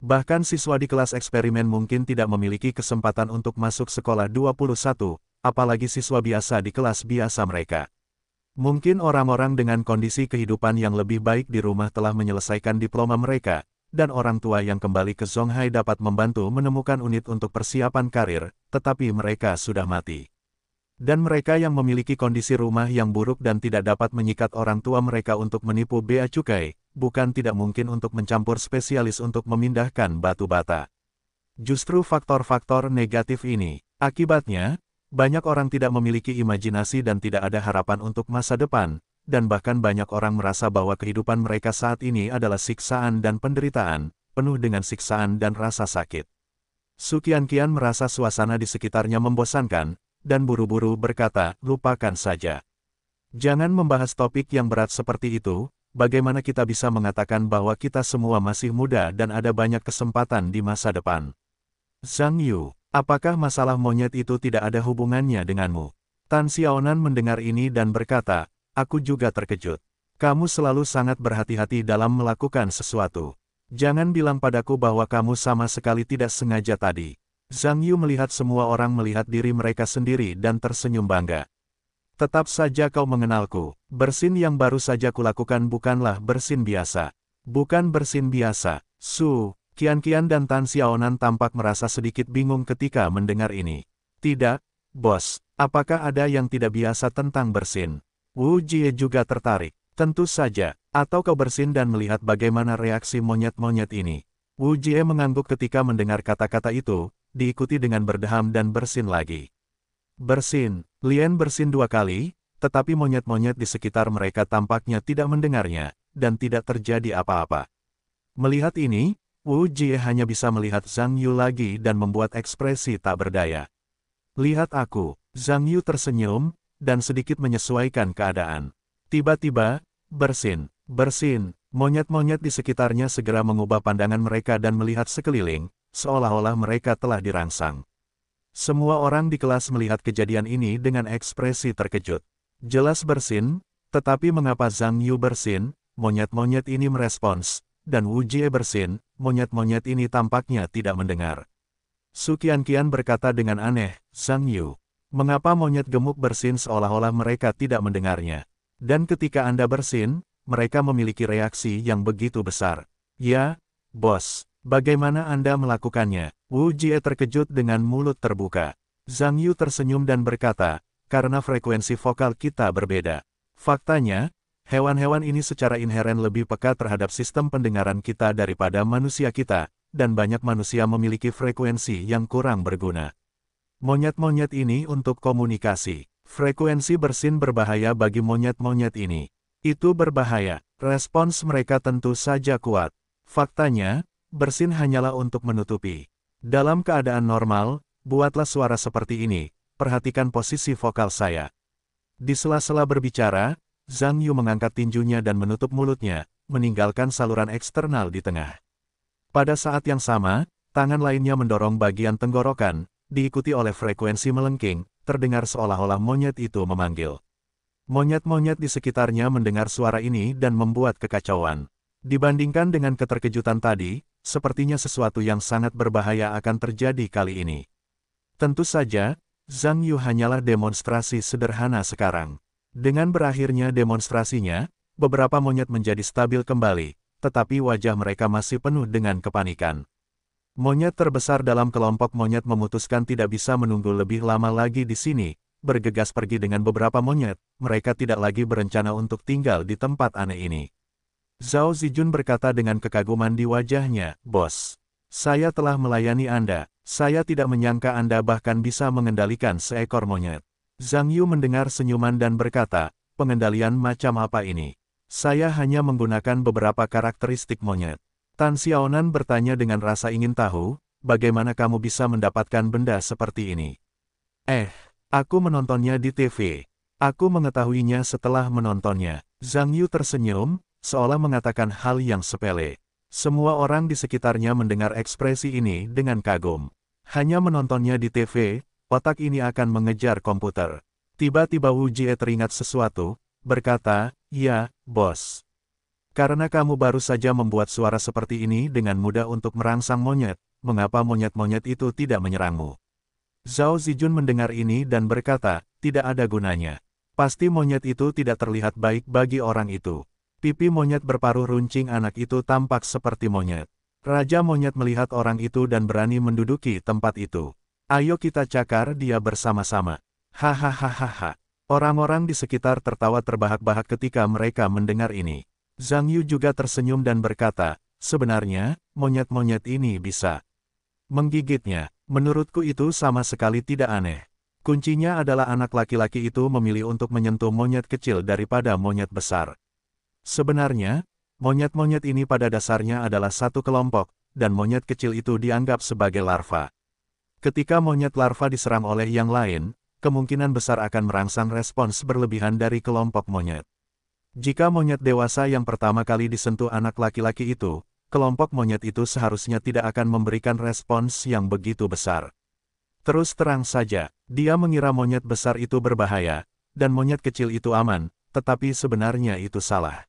Bahkan siswa di kelas eksperimen mungkin tidak memiliki kesempatan untuk masuk sekolah 21, apalagi siswa biasa di kelas biasa mereka. Mungkin orang-orang dengan kondisi kehidupan yang lebih baik di rumah telah menyelesaikan diploma mereka, dan orang tua yang kembali ke Zhonghai dapat membantu menemukan unit untuk persiapan karir, tetapi mereka sudah mati. Dan mereka yang memiliki kondisi rumah yang buruk dan tidak dapat menyikat orang tua mereka untuk menipu bea cukai, bukan tidak mungkin untuk mencampur spesialis untuk memindahkan batu bata. Justru faktor-faktor negatif ini, akibatnya, banyak orang tidak memiliki imajinasi dan tidak ada harapan untuk masa depan, dan bahkan banyak orang merasa bahwa kehidupan mereka saat ini adalah siksaan dan penderitaan, penuh dengan siksaan dan rasa sakit. Sukian Kian merasa suasana di sekitarnya membosankan, dan buru-buru berkata, lupakan saja. Jangan membahas topik yang berat seperti itu, bagaimana kita bisa mengatakan bahwa kita semua masih muda dan ada banyak kesempatan di masa depan. Zhang Yu, apakah masalah monyet itu tidak ada hubungannya denganmu? Tan Xiaonan mendengar ini dan berkata, aku juga terkejut. Kamu selalu sangat berhati-hati dalam melakukan sesuatu. Jangan bilang padaku bahwa kamu sama sekali tidak sengaja tadi. Zhang Yu melihat semua orang melihat diri mereka sendiri dan tersenyum bangga. Tetap saja kau mengenalku, bersin yang baru saja kulakukan bukanlah bersin biasa. Bukan bersin biasa, Su, Kian Kian dan Tan Xiaonan tampak merasa sedikit bingung ketika mendengar ini. Tidak, bos, apakah ada yang tidak biasa tentang bersin? Wu Jie juga tertarik. Tentu saja, atau kau bersin dan melihat bagaimana reaksi monyet-monyet ini. Wu Jie mengangguk ketika mendengar kata-kata itu, diikuti dengan berdeham dan bersin lagi. Bersin, Lien bersin dua kali, tetapi monyet-monyet di sekitar mereka tampaknya tidak mendengarnya, dan tidak terjadi apa-apa. Melihat ini, Wu Jie hanya bisa melihat Zhang Yu lagi dan membuat ekspresi tak berdaya. Lihat aku, Zhang Yu tersenyum, dan sedikit menyesuaikan keadaan. Tiba-tiba, bersin, bersin, monyet-monyet di sekitarnya segera mengubah pandangan mereka dan melihat sekeliling, seolah-olah mereka telah dirangsang. Semua orang di kelas melihat kejadian ini dengan ekspresi terkejut. Jelas bersin, tetapi mengapa Zhang Yu bersin, monyet-monyet ini merespons, dan Wu Jie bersin, monyet-monyet ini tampaknya tidak mendengar. Su Qianqian berkata dengan aneh, Zhang Yu, mengapa monyet gemuk bersin seolah-olah mereka tidak mendengarnya? Dan ketika Anda bersin, mereka memiliki reaksi yang begitu besar. Ya, bos. Bagaimana Anda melakukannya? Wu Jie terkejut dengan mulut terbuka. Zhang Yu tersenyum dan berkata, karena frekuensi vokal kita berbeda. Faktanya, hewan-hewan ini secara inheren lebih peka terhadap sistem pendengaran kita daripada manusia kita, dan banyak manusia memiliki frekuensi yang kurang berguna. Monyet-monyet ini untuk komunikasi. Frekuensi bersin berbahaya bagi monyet-monyet ini. Itu berbahaya. Respons mereka tentu saja kuat. Faktanya, bersin hanyalah untuk menutupi. Dalam keadaan normal, buatlah suara seperti ini, perhatikan posisi vokal saya. Di sela-sela berbicara, Zhang Yu mengangkat tinjunya dan menutup mulutnya, meninggalkan saluran eksternal di tengah. Pada saat yang sama, tangan lainnya mendorong bagian tenggorokan, diikuti oleh frekuensi melengking, terdengar seolah-olah monyet itu memanggil. Monyet-monyet di sekitarnya mendengar suara ini dan membuat kekacauan. Dibandingkan dengan keterkejutan tadi, sepertinya sesuatu yang sangat berbahaya akan terjadi kali ini. Tentu saja, Zhang Yu hanyalah demonstrasi sederhana sekarang. Dengan berakhirnya demonstrasinya, beberapa monyet menjadi stabil kembali, tetapi wajah mereka masih penuh dengan kepanikan. Monyet terbesar dalam kelompok monyet memutuskan tidak bisa menunggu lebih lama lagi di sini, bergegas pergi dengan beberapa monyet, mereka tidak lagi berencana untuk tinggal di tempat aneh ini. Zhao Zijun berkata dengan kekaguman di wajahnya, Bos, saya telah melayani Anda, saya tidak menyangka Anda bahkan bisa mengendalikan seekor monyet. Zhang Yu mendengar senyuman dan berkata, pengendalian macam apa ini? Saya hanya menggunakan beberapa karakteristik monyet. Tan Xiaonan bertanya dengan rasa ingin tahu, bagaimana kamu bisa mendapatkan benda seperti ini? Eh, aku menontonnya di TV. Aku mengetahuinya setelah menontonnya. Zhang Yu tersenyum, seolah mengatakan hal yang sepele. Semua orang di sekitarnya mendengar ekspresi ini dengan kagum. Hanya menontonnya di TV, otak ini akan mengejar komputer. Tiba-tiba Wu Jie teringat sesuatu, berkata, Ya, bos. Karena kamu baru saja membuat suara seperti ini dengan mudah untuk merangsang monyet, mengapa monyet-monyet itu tidak menyerangmu? Zhao Zijun mendengar ini dan berkata, tidak ada gunanya. Pasti monyet itu tidak terlihat baik bagi orang itu. Pipi monyet berparuh runcing anak itu tampak seperti monyet. Raja monyet melihat orang itu dan berani menduduki tempat itu. Ayo kita cakar dia bersama-sama. Hahaha. Orang-orang di sekitar tertawa terbahak-bahak ketika mereka mendengar ini. Zhang Yu juga tersenyum dan berkata, sebenarnya, monyet-monyet ini bisa menggigitnya. Menurutku itu sama sekali tidak aneh. Kuncinya adalah anak laki-laki itu memilih untuk menyentuh monyet kecil daripada monyet besar. Sebenarnya, monyet-monyet ini pada dasarnya adalah satu kelompok, dan monyet kecil itu dianggap sebagai larva. Ketika monyet larva diserang oleh yang lain, kemungkinan besar akan merangsang respons berlebihan dari kelompok monyet. Jika monyet dewasa yang pertama kali disentuh anak laki-laki itu, kelompok monyet itu seharusnya tidak akan memberikan respons yang begitu besar. Terus terang saja, dia mengira monyet besar itu berbahaya, dan monyet kecil itu aman, tetapi sebenarnya itu salah.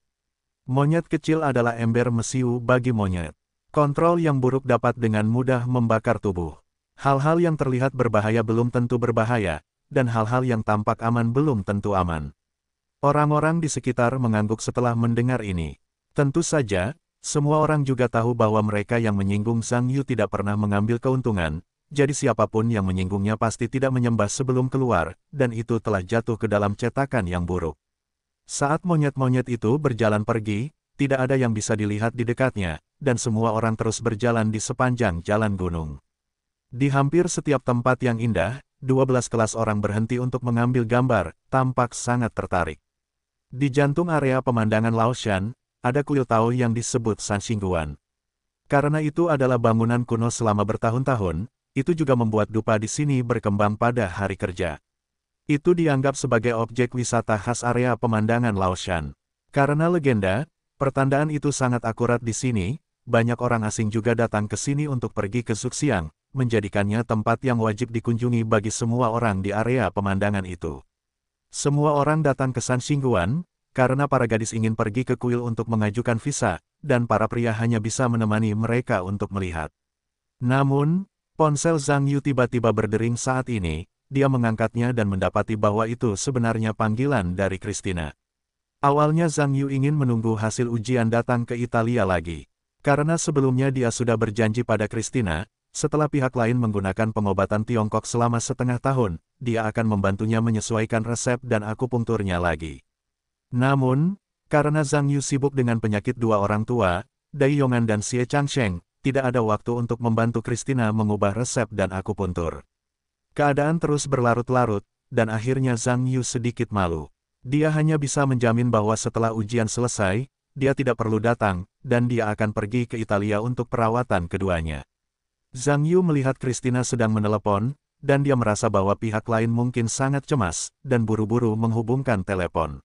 Monyet kecil adalah ember mesiu bagi monyet. Kontrol yang buruk dapat dengan mudah membakar tubuh. Hal-hal yang terlihat berbahaya belum tentu berbahaya, dan hal-hal yang tampak aman belum tentu aman. Orang-orang di sekitar mengangguk setelah mendengar ini. Tentu saja, semua orang juga tahu bahwa mereka yang menyinggung Sang Yu tidak pernah mengambil keuntungan, jadi siapapun yang menyinggungnya pasti tidak menyembah sebelum keluar, dan itu telah jatuh ke dalam cetakan yang buruk. Saat monyet-monyet itu berjalan pergi, tidak ada yang bisa dilihat di dekatnya, dan semua orang terus berjalan di sepanjang jalan gunung. Di hampir setiap tempat yang indah, 12 kelas orang berhenti untuk mengambil gambar, tampak sangat tertarik. Di jantung area pemandangan Laoshan, ada kuil Tao yang disebut Sanxingguan. Karena itu adalah bangunan kuno selama bertahun-tahun, itu juga membuat dupa di sini berkembang pada hari kerja. Itu dianggap sebagai objek wisata khas area pemandangan Laoshan. Karena legenda, pertandaan itu sangat akurat di sini, banyak orang asing juga datang ke sini untuk pergi ke Zuxiang, menjadikannya tempat yang wajib dikunjungi bagi semua orang di area pemandangan itu. Semua orang datang ke San karena para gadis ingin pergi ke kuil untuk mengajukan visa, dan para pria hanya bisa menemani mereka untuk melihat. Namun, ponsel Zhang Yu tiba-tiba berdering saat ini, dia mengangkatnya dan mendapati bahwa itu sebenarnya panggilan dari Christina. Awalnya Zhang Yu ingin menunggu hasil ujian datang ke Italia lagi. Karena sebelumnya dia sudah berjanji pada Christina, setelah pihak lain menggunakan pengobatan Tiongkok selama setengah tahun, dia akan membantunya menyesuaikan resep dan akupunkturnya lagi. Namun, karena Zhang Yu sibuk dengan penyakit dua orang tua, Dai Yongan dan Xie Changsheng, tidak ada waktu untuk membantu Christina mengubah resep dan akupuntur. Keadaan terus berlarut-larut, dan akhirnya Zhang Yu sedikit malu. Dia hanya bisa menjamin bahwa setelah ujian selesai, dia tidak perlu datang, dan dia akan pergi ke Italia untuk perawatan keduanya. Zhang Yu melihat Christina sedang menelepon, dan dia merasa bahwa pihak lain mungkin sangat cemas, dan buru-buru menghubungkan telepon.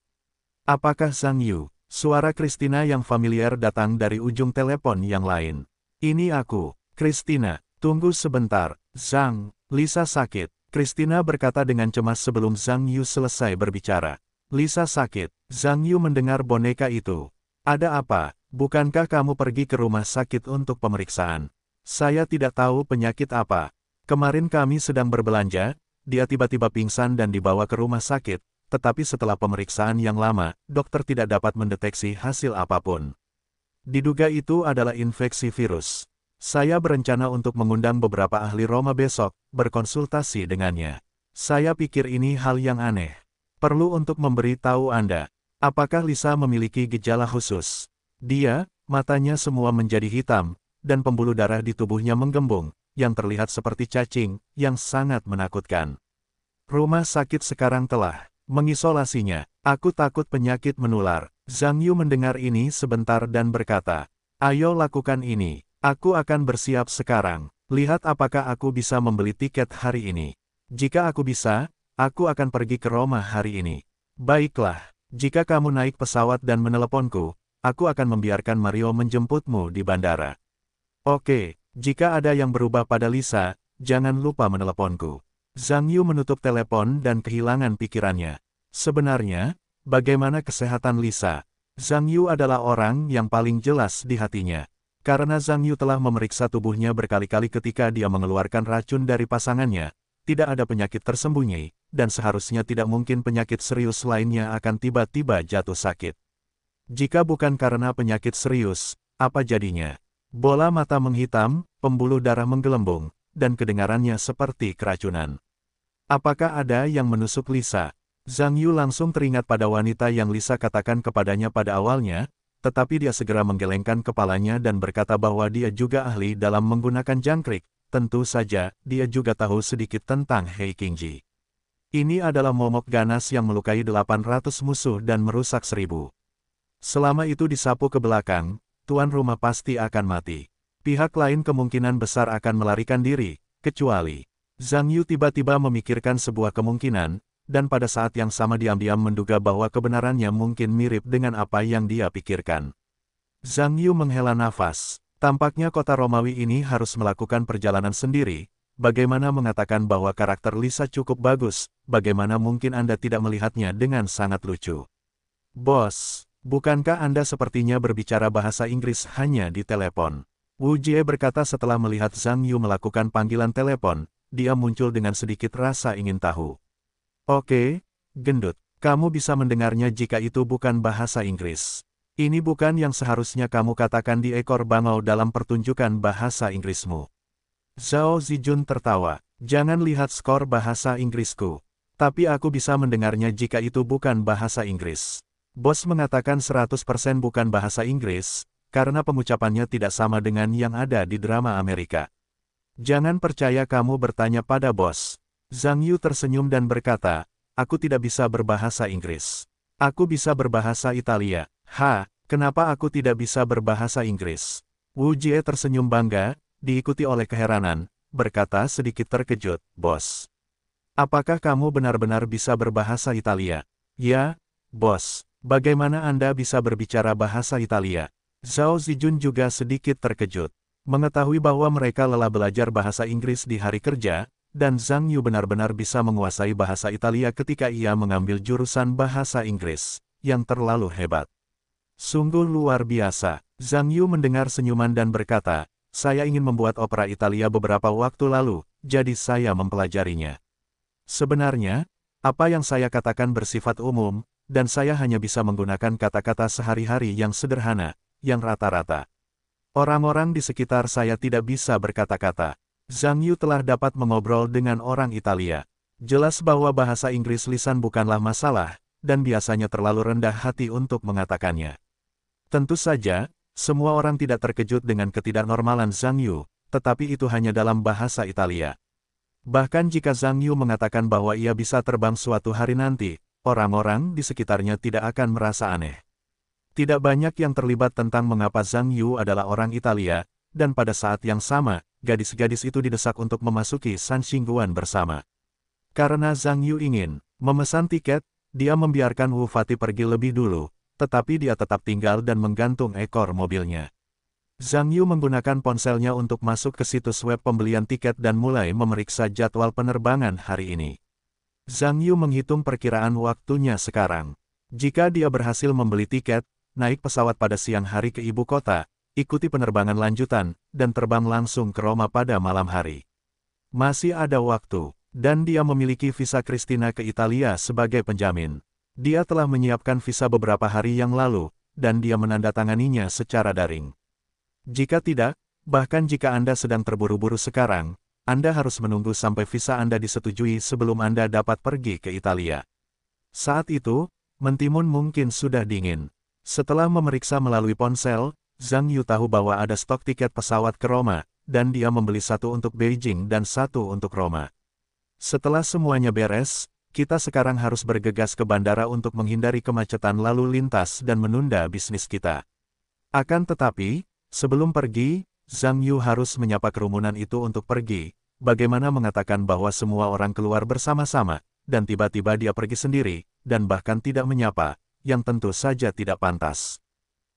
Apakah Zhang Yu? Suara Christina yang familiar datang dari ujung telepon yang lain. Ini aku, Christina, tunggu sebentar, Zhang, Lisa sakit. Christina berkata dengan cemas sebelum Zhang Yu selesai berbicara. Lisa sakit. Zhang Yu mendengar boneka itu. Ada apa? Bukankah kamu pergi ke rumah sakit untuk pemeriksaan? Saya tidak tahu penyakit apa. Kemarin kami sedang berbelanja, dia tiba-tiba pingsan dan dibawa ke rumah sakit, tetapi setelah pemeriksaan yang lama, dokter tidak dapat mendeteksi hasil apapun. Diduga itu adalah infeksi virus. Saya berencana untuk mengundang beberapa ahli Roma besok, berkonsultasi dengannya. Saya pikir ini hal yang aneh. Perlu untuk memberi tahu Anda, apakah Lisa memiliki gejala khusus. Dia, matanya semua menjadi hitam, dan pembuluh darah di tubuhnya menggembung, yang terlihat seperti cacing, yang sangat menakutkan. Rumah sakit sekarang telah mengisolasinya. Aku takut penyakit menular. Zhang Yu mendengar ini sebentar dan berkata, ayo lakukan ini. Aku akan bersiap sekarang. Lihat apakah aku bisa membeli tiket hari ini. Jika aku bisa, aku akan pergi ke Roma hari ini. Baiklah, jika kamu naik pesawat dan meneleponku, aku akan membiarkan Mario menjemputmu di bandara. Oke, jika ada yang berubah pada Lisa, jangan lupa meneleponku. Zhang Yu menutup telepon dan kehilangan pikirannya. Sebenarnya, bagaimana kesehatan Lisa? Zhang Yu adalah orang yang paling jelas di hatinya. Karena Zhang Yu telah memeriksa tubuhnya berkali-kali ketika dia mengeluarkan racun dari pasangannya, tidak ada penyakit tersembunyi, dan seharusnya tidak mungkin penyakit serius lainnya akan tiba-tiba jatuh sakit. Jika bukan karena penyakit serius, apa jadinya? Bola mata menghitam, pembuluh darah menggelembung, dan kedengarannya seperti keracunan. Apakah ada yang menusuk Lisa? Zhang Yu langsung teringat pada wanita yang Lisa katakan kepadanya pada awalnya, tetapi dia segera menggelengkan kepalanya dan berkata bahwa dia juga ahli dalam menggunakan jangkrik. Tentu saja, dia juga tahu sedikit tentang Hei Kingji. Ini adalah momok ganas yang melukai 800 musuh dan merusak seribu. Selama itu disapu ke belakang, tuan rumah pasti akan mati. Pihak lain kemungkinan besar akan melarikan diri, kecuali Zhang Yu tiba-tiba memikirkan sebuah kemungkinan, dan pada saat yang sama diam-diam menduga bahwa kebenarannya mungkin mirip dengan apa yang dia pikirkan. Zhang Yu menghela nafas. Tampaknya kota Romawi ini harus melakukan perjalanan sendiri. Bagaimana mengatakan bahwa karakter Lisa cukup bagus, bagaimana mungkin Anda tidak melihatnya dengan sangat lucu? Bos, bukankah Anda sepertinya berbicara bahasa Inggris hanya di telepon? Wu Jie berkata setelah melihat Zhang Yu melakukan panggilan telepon, dia muncul dengan sedikit rasa ingin tahu. Oke, gendut. Kamu bisa mendengarnya jika itu bukan bahasa Inggris. Ini bukan yang seharusnya kamu katakan di ekor bangau dalam pertunjukan bahasa Inggrismu. Zhao Zijun tertawa. Jangan lihat skor bahasa Inggrisku. Tapi aku bisa mendengarnya jika itu bukan bahasa Inggris. Bos mengatakan 100% bukan bahasa Inggris, karena pengucapannya tidak sama dengan yang ada di drama Amerika. Jangan percaya kamu bertanya pada bos. Zhang Yu tersenyum dan berkata, aku tidak bisa berbahasa Inggris. Aku bisa berbahasa Italia. Ha, kenapa aku tidak bisa berbahasa Inggris? Wu Jie tersenyum bangga, diikuti oleh keheranan, berkata sedikit terkejut, Bos. Apakah kamu benar-benar bisa berbahasa Italia? Ya, Bos. Bagaimana Anda bisa berbicara bahasa Italia? Zhao Zijun juga sedikit terkejut. Mengetahui bahwa mereka lelah belajar bahasa Inggris di hari kerja, dan Zhang Yu benar-benar bisa menguasai bahasa Italia ketika ia mengambil jurusan bahasa Inggris, yang terlalu hebat. Sungguh luar biasa, Zhang Yu mendengar senyuman dan berkata, saya ingin membuat opera Italia beberapa waktu lalu, jadi saya mempelajarinya. Sebenarnya, apa yang saya katakan bersifat umum, dan saya hanya bisa menggunakan kata-kata sehari-hari yang sederhana, yang rata-rata. Orang-orang di sekitar saya tidak bisa berkata-kata. Zhang Yu telah dapat mengobrol dengan orang Italia. Jelas bahwa bahasa Inggris lisan bukanlah masalah, dan biasanya terlalu rendah hati untuk mengatakannya. Tentu saja, semua orang tidak terkejut dengan ketidaknormalan Zhang Yu, tetapi itu hanya dalam bahasa Italia. Bahkan jika Zhang Yu mengatakan bahwa ia bisa terbang suatu hari nanti, orang-orang di sekitarnya tidak akan merasa aneh. Tidak banyak yang terlibat tentang mengapa Zhang Yu adalah orang Italia, dan pada saat yang sama, gadis-gadis itu didesak untuk memasuki San Xingguan bersama. Karena Zhang Yu ingin memesan tiket, dia membiarkan Wu Fati pergi lebih dulu, tetapi dia tetap tinggal dan menggantung ekor mobilnya. Zhang Yu menggunakan ponselnya untuk masuk ke situs web pembelian tiket dan mulai memeriksa jadwal penerbangan hari ini. Zhang Yu menghitung perkiraan waktunya sekarang. Jika dia berhasil membeli tiket, naik pesawat pada siang hari ke ibu kota, ikuti penerbangan lanjutan, dan terbang langsung ke Roma pada malam hari. Masih ada waktu, dan dia memiliki visa Christina ke Italia sebagai penjamin. Dia telah menyiapkan visa beberapa hari yang lalu, dan dia menandatanganinya secara daring. Jika tidak, bahkan jika Anda sedang terburu-buru sekarang, Anda harus menunggu sampai visa Anda disetujui sebelum Anda dapat pergi ke Italia. Saat itu, mentimun mungkin sudah dingin. Setelah memeriksa melalui ponsel, Zhang Yu tahu bahwa ada stok tiket pesawat ke Roma, dan dia membeli satu untuk Beijing dan satu untuk Roma. Setelah semuanya beres, kita sekarang harus bergegas ke bandara untuk menghindari kemacetan lalu lintas dan menunda bisnis kita. Akan tetapi, sebelum pergi, Zhang Yu harus menyapa kerumunan itu untuk pergi, bagaimana mengatakan bahwa semua orang keluar bersama-sama, dan tiba-tiba dia pergi sendiri, dan bahkan tidak menyapa, yang tentu saja tidak pantas.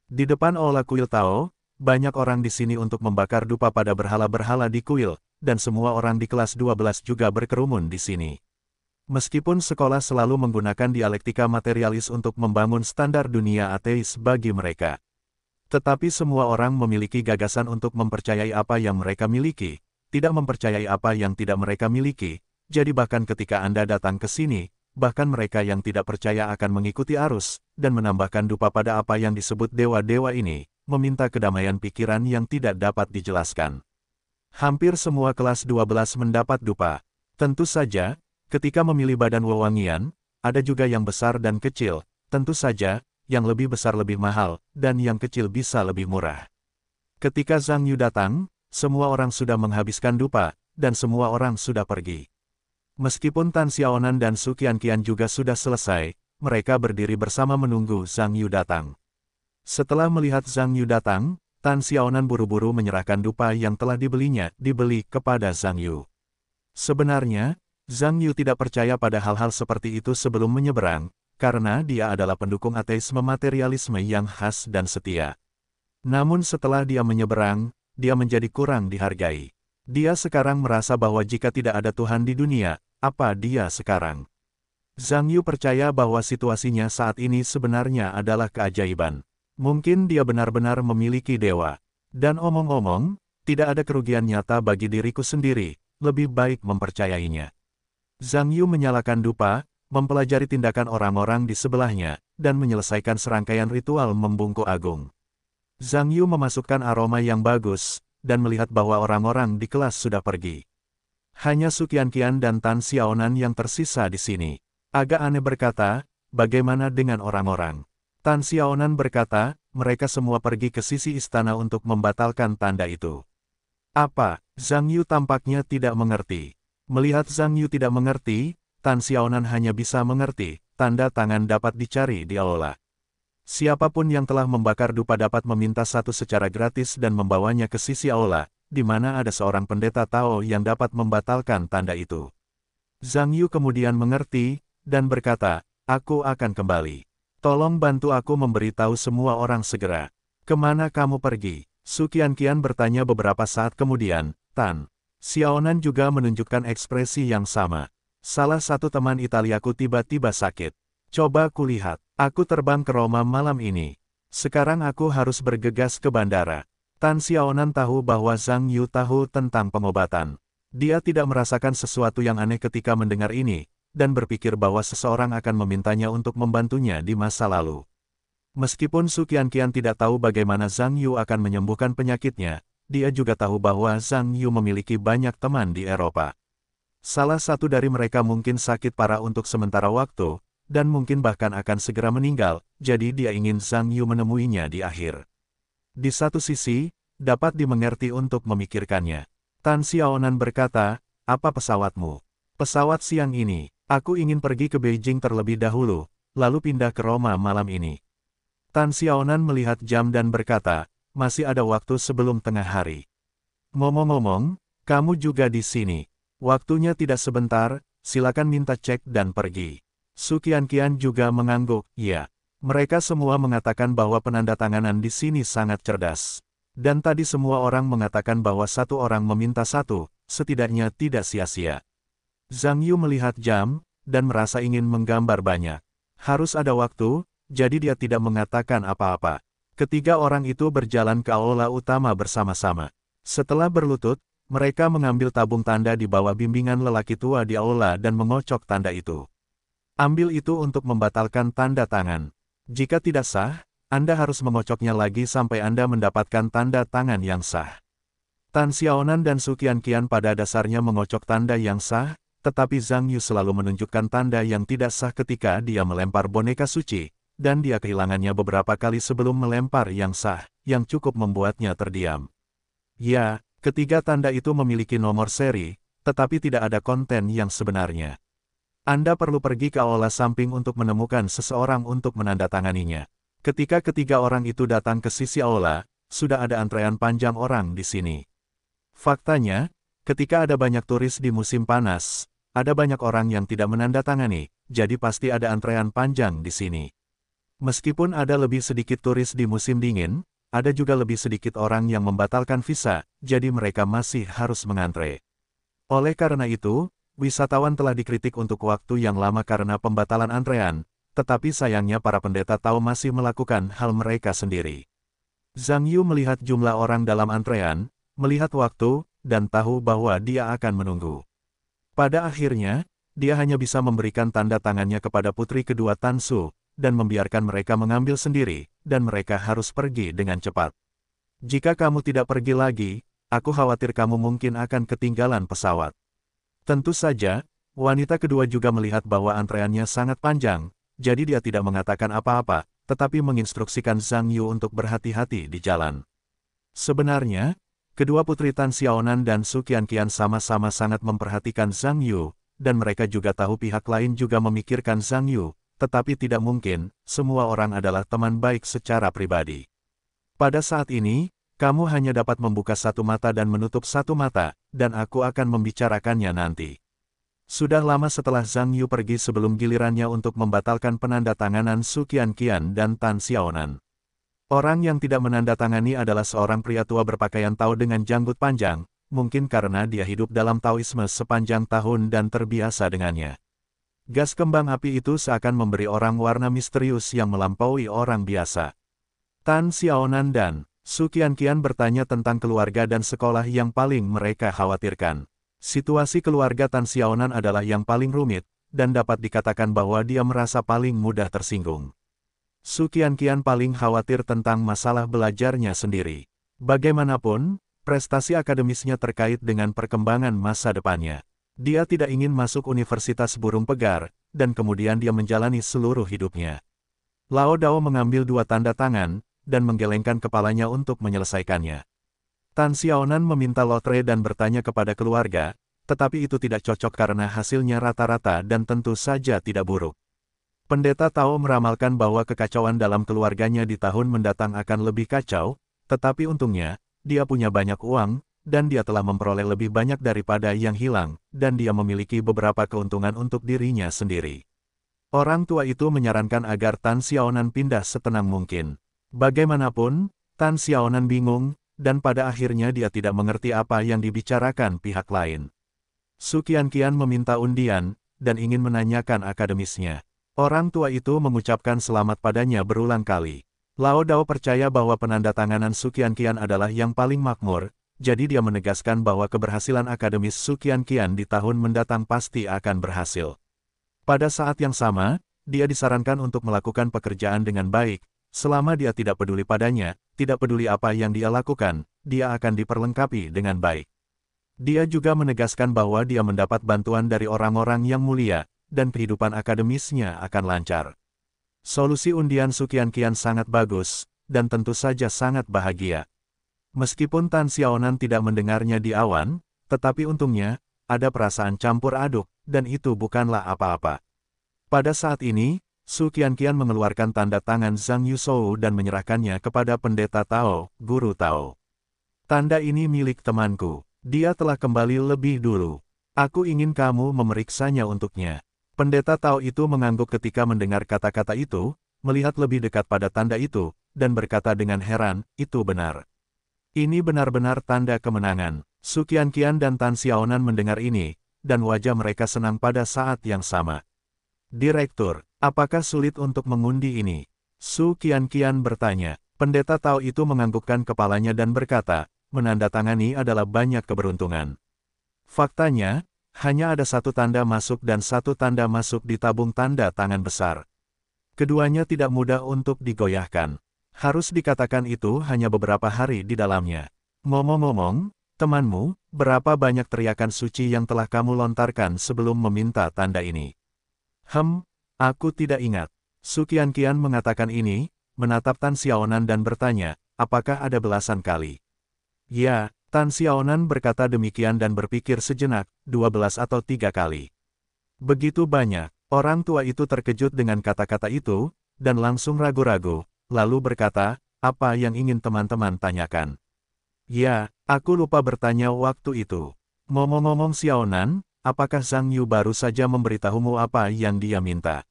Di depan aula kuil Tao, banyak orang di sini untuk membakar dupa pada berhala-berhala di kuil, dan semua orang di kelas 12 juga berkerumun di sini. Meskipun sekolah selalu menggunakan dialektika materialis untuk membangun standar dunia ateis bagi mereka. Tetapi semua orang memiliki gagasan untuk mempercayai apa yang mereka miliki, tidak mempercayai apa yang tidak mereka miliki, jadi bahkan ketika Anda datang ke sini, bahkan mereka yang tidak percaya akan mengikuti arus, dan menambahkan dupa pada apa yang disebut dewa-dewa ini, meminta kedamaian pikiran yang tidak dapat dijelaskan. Hampir semua kelas 12 mendapat dupa. Tentu saja, ketika memilih badan wewangian, ada juga yang besar dan kecil, tentu saja, yang lebih besar lebih mahal, dan yang kecil bisa lebih murah. Ketika Zhang Yu datang, semua orang sudah menghabiskan dupa, dan semua orang sudah pergi. Meskipun Tan Xiaonan dan Su Qianqian juga sudah selesai, mereka berdiri bersama menunggu Zhang Yu datang. Setelah melihat Zhang Yu datang, Tan Xiaonan buru-buru menyerahkan dupa yang telah dibelinya, dibeli kepada Zhang Yu. Sebenarnya, Zhang Yu tidak percaya pada hal-hal seperti itu sebelum menyeberang, karena dia adalah pendukung ateisme materialisme yang khas dan setia. Namun setelah dia menyeberang, dia menjadi kurang dihargai. Dia sekarang merasa bahwa jika tidak ada Tuhan di dunia, apa dia sekarang? Zhang Yu percaya bahwa situasinya saat ini sebenarnya adalah keajaiban. Mungkin dia benar-benar memiliki dewa. Dan omong-omong, tidak ada kerugian nyata bagi diriku sendiri, lebih baik mempercayainya. Zhang Yu menyalakan dupa, mempelajari tindakan orang-orang di sebelahnya, dan menyelesaikan serangkaian ritual membungkuk agung. Zhang Yu memasukkan aroma yang bagus, dan melihat bahwa orang-orang di kelas sudah pergi. Hanya sukian Kian dan Tan Xiaonan yang tersisa di sini. Agak aneh berkata, bagaimana dengan orang-orang? Tan Xiaonan berkata, mereka semua pergi ke sisi istana untuk membatalkan tanda itu. Apa? Zhang Yu tampaknya tidak mengerti. Melihat Zhang Yu tidak mengerti, Tan Xiaonan hanya bisa mengerti, tanda tangan dapat dicari di Alola. Siapapun yang telah membakar dupa dapat meminta satu secara gratis dan membawanya ke sisi Aula, di mana ada seorang pendeta Tao yang dapat membatalkan tanda itu. Zhang Yu kemudian mengerti, dan berkata, aku akan kembali. Tolong bantu aku memberitahu semua orang segera. Kemana kamu pergi? Sukian Kian bertanya beberapa saat kemudian, Tan. Xiaonan juga menunjukkan ekspresi yang sama. Salah satu teman Italiaku tiba-tiba sakit. Coba kulihat, aku terbang ke Roma malam ini. Sekarang aku harus bergegas ke bandara. Tan Xiaonan tahu bahwa Zhang Yu tahu tentang pengobatan. Dia tidak merasakan sesuatu yang aneh ketika mendengar ini, dan berpikir bahwa seseorang akan memintanya untuk membantunya di masa lalu. Meskipun Su Qianqian tidak tahu bagaimana Zhang Yu akan menyembuhkan penyakitnya, dia juga tahu bahwa Zhang Yu memiliki banyak teman di Eropa. Salah satu dari mereka mungkin sakit parah untuk sementara waktu, dan mungkin bahkan akan segera meninggal, jadi dia ingin Zhang Yu menemuinya di akhir. Di satu sisi, dapat dimengerti untuk memikirkannya. Tan Xiaonan berkata, apa pesawatmu? Pesawat siang ini, aku ingin pergi ke Beijing terlebih dahulu, lalu pindah ke Roma malam ini. Tan Xiaonan melihat jam dan berkata, masih ada waktu sebelum tengah hari. Ngomong-ngomong, kamu juga di sini. Waktunya tidak sebentar, silakan minta cek dan pergi. Su Qian juga mengangguk, ya. Mereka semua mengatakan bahwa penandatanganan di sini sangat cerdas. Dan tadi semua orang mengatakan bahwa satu orang meminta satu, setidaknya tidak sia-sia. Zhang Yu melihat jam, dan merasa ingin menggambar banyak. Harus ada waktu, jadi dia tidak mengatakan apa-apa. Ketiga orang itu berjalan ke aula utama bersama-sama. Setelah berlutut, mereka mengambil tabung tanda di bawah bimbingan lelaki tua di aula dan mengocok tanda itu. Ambil itu untuk membatalkan tanda tangan. Jika tidak sah, Anda harus mengocoknya lagi sampai Anda mendapatkan tanda tangan yang sah. Tan Xiaonan dan Su Qianqian pada dasarnya mengocok tanda yang sah, tetapi Zhang Yu selalu menunjukkan tanda yang tidak sah ketika dia melempar boneka suci, dan dia kehilangannya beberapa kali sebelum melempar yang sah, yang cukup membuatnya terdiam. Ya, ketiga tanda itu memiliki nomor seri, tetapi tidak ada konten yang sebenarnya. Anda perlu pergi ke aula samping untuk menemukan seseorang untuk menandatanganinya. Ketika ketiga orang itu datang ke sisi aula, sudah ada antrean panjang orang di sini. Faktanya, ketika ada banyak turis di musim panas, ada banyak orang yang tidak menandatangani, jadi pasti ada antrean panjang di sini. Meskipun ada lebih sedikit turis di musim dingin, ada juga lebih sedikit orang yang membatalkan visa, jadi mereka masih harus mengantre. Oleh karena itu, Wisatawan telah dikritik untuk waktu yang lama karena pembatalan antrean, tetapi sayangnya para pendeta tahu masih melakukan hal mereka sendiri. Zhang Yu melihat jumlah orang dalam antrean, melihat waktu, dan tahu bahwa dia akan menunggu. Pada akhirnya, dia hanya bisa memberikan tanda tangannya kepada putri kedua Tan Su, dan membiarkan mereka mengambil sendiri, dan mereka harus pergi dengan cepat. Jika kamu tidak pergi lagi, aku khawatir kamu mungkin akan ketinggalan pesawat. Tentu saja, wanita kedua juga melihat bahwa antreannya sangat panjang, jadi dia tidak mengatakan apa-apa, tetapi menginstruksikan Zhang Yu untuk berhati-hati di jalan. Sebenarnya, kedua putri Tan Xiaonan dan Su sama-sama sangat memperhatikan Zhang Yu, dan mereka juga tahu pihak lain juga memikirkan Zhang Yu, tetapi tidak mungkin, semua orang adalah teman baik secara pribadi. Pada saat ini, kamu hanya dapat membuka satu mata dan menutup satu mata, dan aku akan membicarakannya nanti. Sudah lama setelah Zhang Yu pergi sebelum gilirannya untuk membatalkan penandatanganan Su Qianqian dan Tan Xiaonan. Orang yang tidak menandatangani adalah seorang pria tua berpakaian tao dengan janggut panjang, mungkin karena dia hidup dalam Taoisme sepanjang tahun dan terbiasa dengannya. Gas kembang api itu seakan memberi orang warna misterius yang melampaui orang biasa. Tan Xiaonan dan Su kian bertanya tentang keluarga dan sekolah yang paling mereka khawatirkan. Situasi keluarga Tan Xiaonan adalah yang paling rumit, dan dapat dikatakan bahwa dia merasa paling mudah tersinggung. Su kian paling khawatir tentang masalah belajarnya sendiri. Bagaimanapun, prestasi akademisnya terkait dengan perkembangan masa depannya. Dia tidak ingin masuk universitas burung pegar, dan kemudian dia menjalani seluruh hidupnya. Lao Dao mengambil dua tanda tangan, dan menggelengkan kepalanya untuk menyelesaikannya. Tan Xiaonan meminta lotre dan bertanya kepada keluarga, tetapi itu tidak cocok karena hasilnya rata-rata dan tentu saja tidak buruk. Pendeta Tao meramalkan bahwa kekacauan dalam keluarganya di tahun mendatang akan lebih kacau, tetapi untungnya, dia punya banyak uang, dan dia telah memperoleh lebih banyak daripada yang hilang, dan dia memiliki beberapa keuntungan untuk dirinya sendiri. Orang tua itu menyarankan agar Tan Xiaonan pindah setenang mungkin. Bagaimanapun, Tan Xiaonan bingung, dan pada akhirnya dia tidak mengerti apa yang dibicarakan pihak lain. Su Kian meminta undian, dan ingin menanyakan akademisnya. Orang tua itu mengucapkan selamat padanya berulang kali. Lao Dao percaya bahwa penandatanganan Su Kian adalah yang paling makmur, jadi dia menegaskan bahwa keberhasilan akademis Sukian Kian di tahun mendatang pasti akan berhasil. Pada saat yang sama, dia disarankan untuk melakukan pekerjaan dengan baik, Selama dia tidak peduli padanya, tidak peduli apa yang dia lakukan, dia akan diperlengkapi dengan baik. Dia juga menegaskan bahwa dia mendapat bantuan dari orang-orang yang mulia, dan kehidupan akademisnya akan lancar. Solusi undian Sukian Kian sangat bagus, dan tentu saja sangat bahagia. Meskipun Tan Xiaonan tidak mendengarnya di awan, tetapi untungnya, ada perasaan campur aduk, dan itu bukanlah apa-apa. Pada saat ini, Su Kian mengeluarkan tanda tangan Zhang Yusou dan menyerahkannya kepada pendeta Tao, guru Tao. Tanda ini milik temanku. Dia telah kembali lebih dulu. Aku ingin kamu memeriksanya untuknya. Pendeta Tao itu mengangguk ketika mendengar kata-kata itu, melihat lebih dekat pada tanda itu, dan berkata dengan heran, itu benar. Ini benar-benar tanda kemenangan. Su Kian dan Tan Xiaonan mendengar ini, dan wajah mereka senang pada saat yang sama. Direktur, Apakah sulit untuk mengundi ini? Su kian kian bertanya. Pendeta Tao itu menganggukkan kepalanya dan berkata, menandatangani adalah banyak keberuntungan. Faktanya, hanya ada satu tanda masuk dan satu tanda masuk di tabung tanda tangan besar. Keduanya tidak mudah untuk digoyahkan. Harus dikatakan itu hanya beberapa hari di dalamnya. Ngomong-ngomong, temanmu, berapa banyak teriakan suci yang telah kamu lontarkan sebelum meminta tanda ini? Hem, Aku tidak ingat. Su Kian mengatakan ini, menatap Tan Xiaonan dan bertanya, apakah ada belasan kali? Ya, Tan Xiaonan berkata demikian dan berpikir sejenak, dua belas atau tiga kali. Begitu banyak, orang tua itu terkejut dengan kata-kata itu, dan langsung ragu-ragu, lalu berkata, apa yang ingin teman-teman tanyakan? Ya, aku lupa bertanya waktu itu. Ngomong-ngomong Xiaonan, apakah Zhang Yu baru saja memberitahumu apa yang dia minta?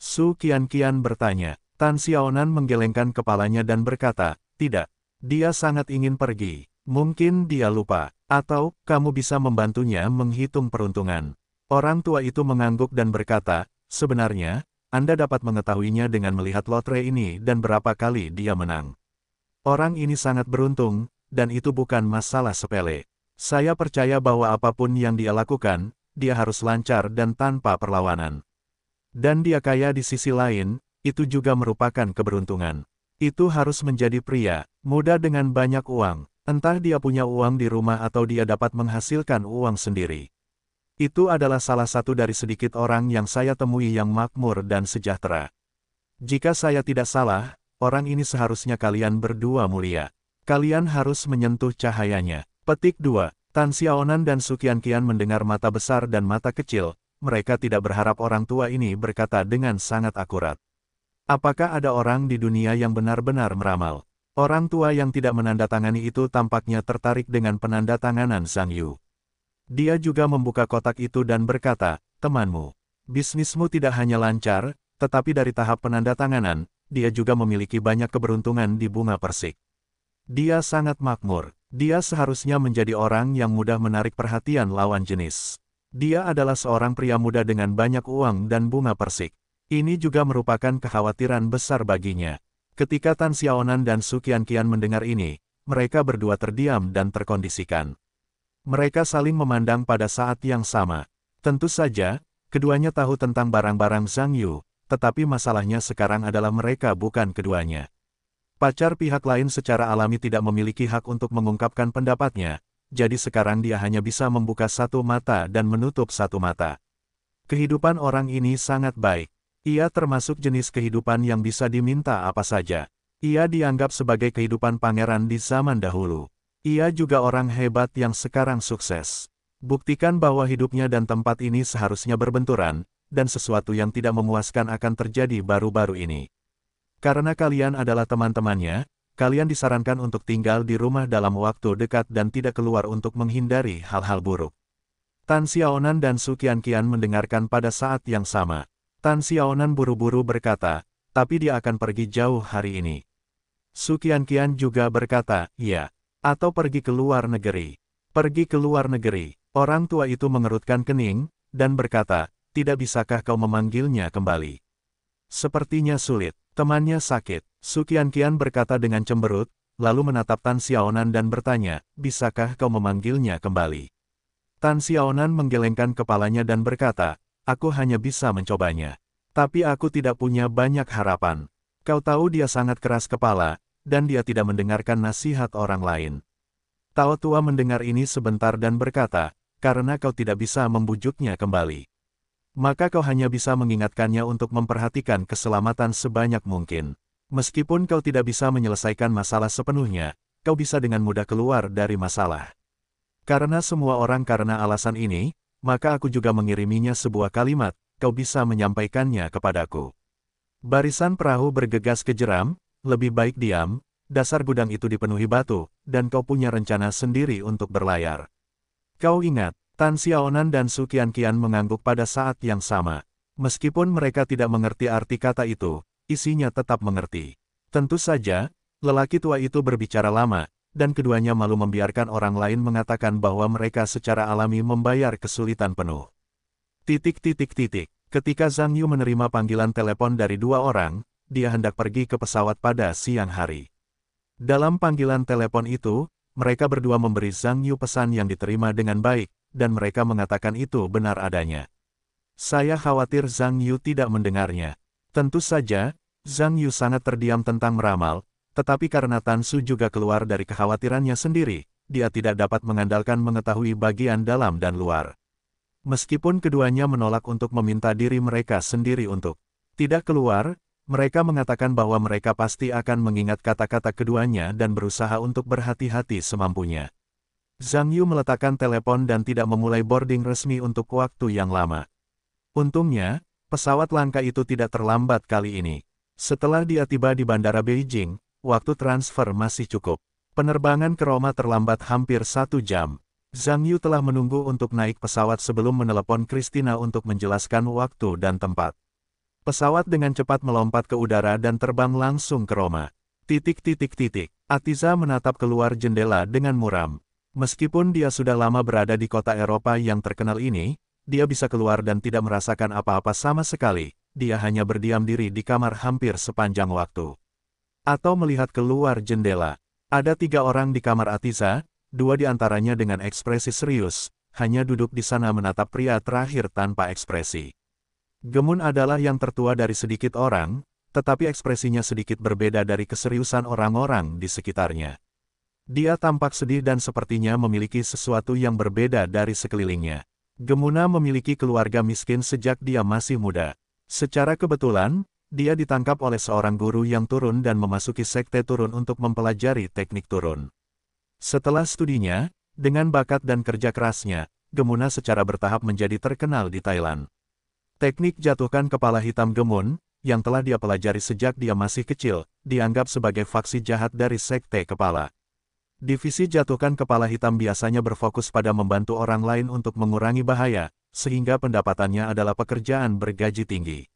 Su Qian-Qian bertanya. Tan Xiaonan menggelengkan kepalanya dan berkata, tidak, dia sangat ingin pergi. Mungkin dia lupa, atau kamu bisa membantunya menghitung peruntungan. Orang tua itu mengangguk dan berkata, sebenarnya, Anda dapat mengetahuinya dengan melihat lotre ini dan berapa kali dia menang. Orang ini sangat beruntung, dan itu bukan masalah sepele. Saya percaya bahwa apapun yang dia lakukan, dia harus lancar dan tanpa perlawanan. Dan dia kaya di sisi lain, itu juga merupakan keberuntungan. Itu harus menjadi pria, muda dengan banyak uang, entah dia punya uang di rumah atau dia dapat menghasilkan uang sendiri. Itu adalah salah satu dari sedikit orang yang saya temui yang makmur dan sejahtera. Jika saya tidak salah, orang ini seharusnya kalian berdua mulia. Kalian harus menyentuh cahayanya. Petik 2. Tan Xiaonan dan Sukian Qian mendengar mata besar dan mata kecil, mereka tidak berharap orang tua ini berkata dengan sangat akurat. Apakah ada orang di dunia yang benar-benar meramal? Orang tua yang tidak menandatangani itu tampaknya tertarik dengan penandatanganan Sang Yu. Dia juga membuka kotak itu dan berkata, temanmu, bisnismu tidak hanya lancar, tetapi dari tahap penandatanganan, dia juga memiliki banyak keberuntungan di bunga persik. Dia sangat makmur, dia seharusnya menjadi orang yang mudah menarik perhatian lawan jenis. Dia adalah seorang pria muda dengan banyak uang dan bunga persik. Ini juga merupakan kekhawatiran besar baginya. Ketika Tan Xiaonan dan Su Qianqian mendengar ini, mereka berdua terdiam dan terkondisikan. Mereka saling memandang pada saat yang sama. Tentu saja, keduanya tahu tentang barang-barang Zhang Yu, tetapi masalahnya sekarang adalah mereka bukan keduanya. Pacar pihak lain secara alami tidak memiliki hak untuk mengungkapkan pendapatnya, jadi sekarang dia hanya bisa membuka satu mata dan menutup satu mata. Kehidupan orang ini sangat baik. Ia termasuk jenis kehidupan yang bisa diminta apa saja. Ia dianggap sebagai kehidupan pangeran di zaman dahulu. Ia juga orang hebat yang sekarang sukses. Buktikan bahwa hidupnya dan tempat ini seharusnya berbenturan, dan sesuatu yang tidak memuaskan akan terjadi baru-baru ini. Karena kalian adalah teman-temannya, kalian disarankan untuk tinggal di rumah dalam waktu dekat dan tidak keluar untuk menghindari hal-hal buruk. Tan Xiaonan dan Su Qianqian mendengarkan pada saat yang sama. Tan Xiaonan buru-buru berkata, tapi dia akan pergi jauh hari ini. Su Qianqian juga berkata, ya, atau pergi ke luar negeri. Pergi ke luar negeri, orang tua itu mengerutkan kening, dan berkata, tidak bisakah kau memanggilnya kembali. Sepertinya sulit. Temannya sakit. Sukian Kian berkata dengan cemberut, lalu menatap Tan Xiaonan dan bertanya, bisakah kau memanggilnya kembali? Tan Xiaonan menggelengkan kepalanya dan berkata, aku hanya bisa mencobanya. Tapi aku tidak punya banyak harapan. Kau tahu dia sangat keras kepala, dan dia tidak mendengarkan nasihat orang lain. Tao Tua mendengar ini sebentar dan berkata, karena kau tidak bisa membujuknya kembali maka kau hanya bisa mengingatkannya untuk memperhatikan keselamatan sebanyak mungkin. Meskipun kau tidak bisa menyelesaikan masalah sepenuhnya, kau bisa dengan mudah keluar dari masalah. Karena semua orang karena alasan ini, maka aku juga mengiriminya sebuah kalimat, kau bisa menyampaikannya kepadaku. Barisan perahu bergegas ke jeram, lebih baik diam, dasar gudang itu dipenuhi batu, dan kau punya rencana sendiri untuk berlayar. Kau ingat, Tan Xiaonan dan Su Qian mengangguk pada saat yang sama. Meskipun mereka tidak mengerti arti kata itu, isinya tetap mengerti. Tentu saja, lelaki tua itu berbicara lama, dan keduanya malu membiarkan orang lain mengatakan bahwa mereka secara alami membayar kesulitan penuh. Titik titik titik. Ketika Zhang Yu menerima panggilan telepon dari dua orang, dia hendak pergi ke pesawat pada siang hari. Dalam panggilan telepon itu, mereka berdua memberi Zhang Yu pesan yang diterima dengan baik, dan mereka mengatakan itu benar adanya. Saya khawatir Zhang Yu tidak mendengarnya. Tentu saja, Zhang Yu sangat terdiam tentang meramal, tetapi karena Tan Su juga keluar dari kekhawatirannya sendiri, dia tidak dapat mengandalkan mengetahui bagian dalam dan luar. Meskipun keduanya menolak untuk meminta diri mereka sendiri untuk tidak keluar, mereka mengatakan bahwa mereka pasti akan mengingat kata-kata keduanya dan berusaha untuk berhati-hati semampunya. Zhang Yu meletakkan telepon dan tidak memulai boarding resmi untuk waktu yang lama. Untungnya, pesawat langka itu tidak terlambat kali ini. Setelah dia tiba di bandara Beijing, waktu transfer masih cukup. Penerbangan ke Roma terlambat hampir satu jam. Zhang Yu telah menunggu untuk naik pesawat sebelum menelepon Christina untuk menjelaskan waktu dan tempat. Pesawat dengan cepat melompat ke udara dan terbang langsung ke Roma. Titik titik titik. Atiza menatap keluar jendela dengan muram. Meskipun dia sudah lama berada di kota Eropa yang terkenal ini, dia bisa keluar dan tidak merasakan apa-apa sama sekali, dia hanya berdiam diri di kamar hampir sepanjang waktu. Atau melihat keluar jendela. Ada tiga orang di kamar Atiza, dua di antaranya dengan ekspresi serius, hanya duduk di sana menatap pria terakhir tanpa ekspresi. Gemun adalah yang tertua dari sedikit orang, tetapi ekspresinya sedikit berbeda dari keseriusan orang-orang di sekitarnya. Dia tampak sedih dan sepertinya memiliki sesuatu yang berbeda dari sekelilingnya. Gemuna memiliki keluarga miskin sejak dia masih muda. Secara kebetulan, dia ditangkap oleh seorang guru yang turun dan memasuki sekte turun untuk mempelajari teknik turun. Setelah studinya, dengan bakat dan kerja kerasnya, Gemuna secara bertahap menjadi terkenal di Thailand. Teknik jatuhkan kepala hitam Gemun, yang telah dia pelajari sejak dia masih kecil, dianggap sebagai faksi jahat dari sekte kepala. Divisi jatuhkan kepala hitam biasanya berfokus pada membantu orang lain untuk mengurangi bahaya, sehingga pendapatannya adalah pekerjaan bergaji tinggi.